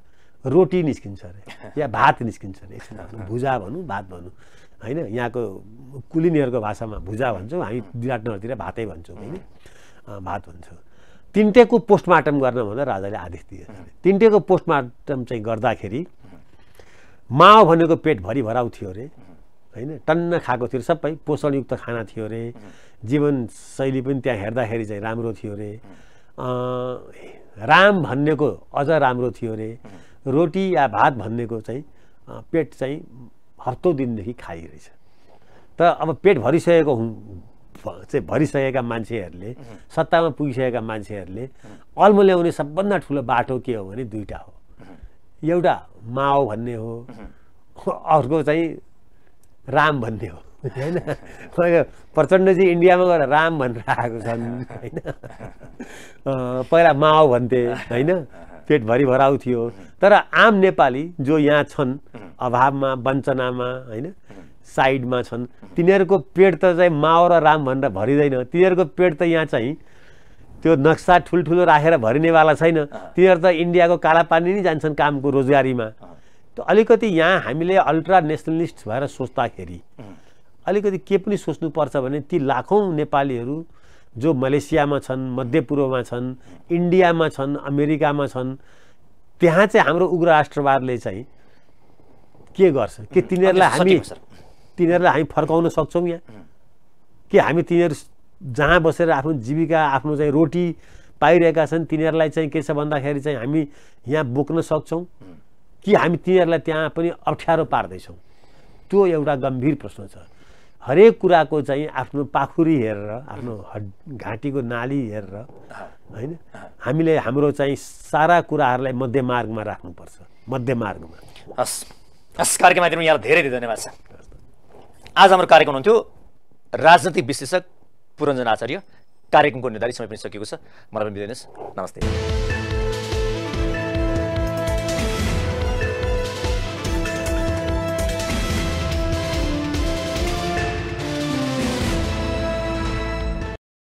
रोटी निस्किन्छ अरे <laughs> या भात निस्किन्छ अरे <laughs> भुजा भनौँ भात भनौँ होइन यहाँको कुलिनीहरूको भाषामा भुजा भन्छौँ हामी विराटनगरतिर भातै भन्छौँ होइन भात भन्छौँ तिनटैको पोस्टमार्टम गर्न भनेर राजाले आदेश दिए तिनटैको पोस्टमार्टम चाहिँ गर्दाखेरि माओ भनेको पेट भराउ थियो अरे होइन टन्न खाएको थियो सबै पोषणयुक्त खाना थियो अरे जीवनशैली पनि त्यहाँ हेर्दाखेरि चाहिँ राम्रो थियो अरे राम भन्नेको अझ राम्रो थियो अरे रोटी या भात भन्नेको चाहिँ पेट चाहिँ हप्तौ दिनदेखि खाइरहेछ त अब पेट भरिसकेको चाहिँ भरिसकेका मान्छेहरूले सत्तामा पुगिसकेका मान्छेहरूले अल्म ल्याउने सबभन्दा ठुलो बाटो के हो भने दुईवटा हो एउटा माओ भन्ने हो अर्को चाहिँ राम भन्ने हो होइन <laughs> प्रचण्डजी इन्डियामा गएर राम भनेर आएको छन् <laughs> होइन पहिला माओ भन्थे <laughs> होइन पेटभरि भराउ थियो तर आम नेपाली जो यहाँ छन् अभावमा वञ्चनामा होइन साइडमा छन् तिनीहरूको पेट त चाहिँ माओ र राम भनेर भरिँदैन तिनीहरूको पेट त यहाँ चाहिँ त्यो नक्सा ठुल्ठुलो राखेर भरिनेवाला छैन तिनीहरू त इन्डियाको काला पानी नै जान्छन् कामको रोजगारीमा त अलिकति यहाँ हामीले अल्ट्रा नेसनलिस्ट भएर सोच्दाखेरि अलिकति के पनि सोच्नुपर्छ भने ती लाखौँ नेपालीहरू जो मलेसियामा छन् मध्यपूर्वमा छन् इन्डियामा छन् अमेरिकामा छन् त्यहाँ चाहिँ हाम्रो उग्र राष्ट्रवादले चाहिँ के गर्छ कि तिनीहरूलाई हामी तिनीहरूलाई हामी फर्काउन सक्छौँ यहाँ कि हामी तिनीहरू जहाँ बसेर आफ्नो जीविका आफ्नो चाहिँ रोटी पाइरहेका छन् तिनीहरूलाई चाहिँ के छ भन्दाखेरि चाहिँ हामी यहाँ बोक्न सक्छौँ कि हामी तिनीहरूलाई त्यहाँ पनि अप्ठ्यारो पार्दैछौँ त्यो एउटा गम्भीर प्रश्न छ हरेक कुराको चाहिँ आफ्नो पाखुरी हेरेर आफ्नो हड घाँटीको नाली हेरेर होइन हामीले हाम्रो चाहिँ सारा कुराहरूलाई मध्यमार्गमा राख्नुपर्छ मध्यमार्गमा हस् हस् कार्यक्रममा माध्यम यहाँलाई धेरै धेरै धन्यवाद छ आज हाम्रो कार्यक्रम हुनुहुन्थ्यो राजनीतिक विश्लेषक पुरञ्जन आचार्य कार्यक्रमको निर्धारित समय पनि सकिएको छ मलाई पनि बिदा नमस्ते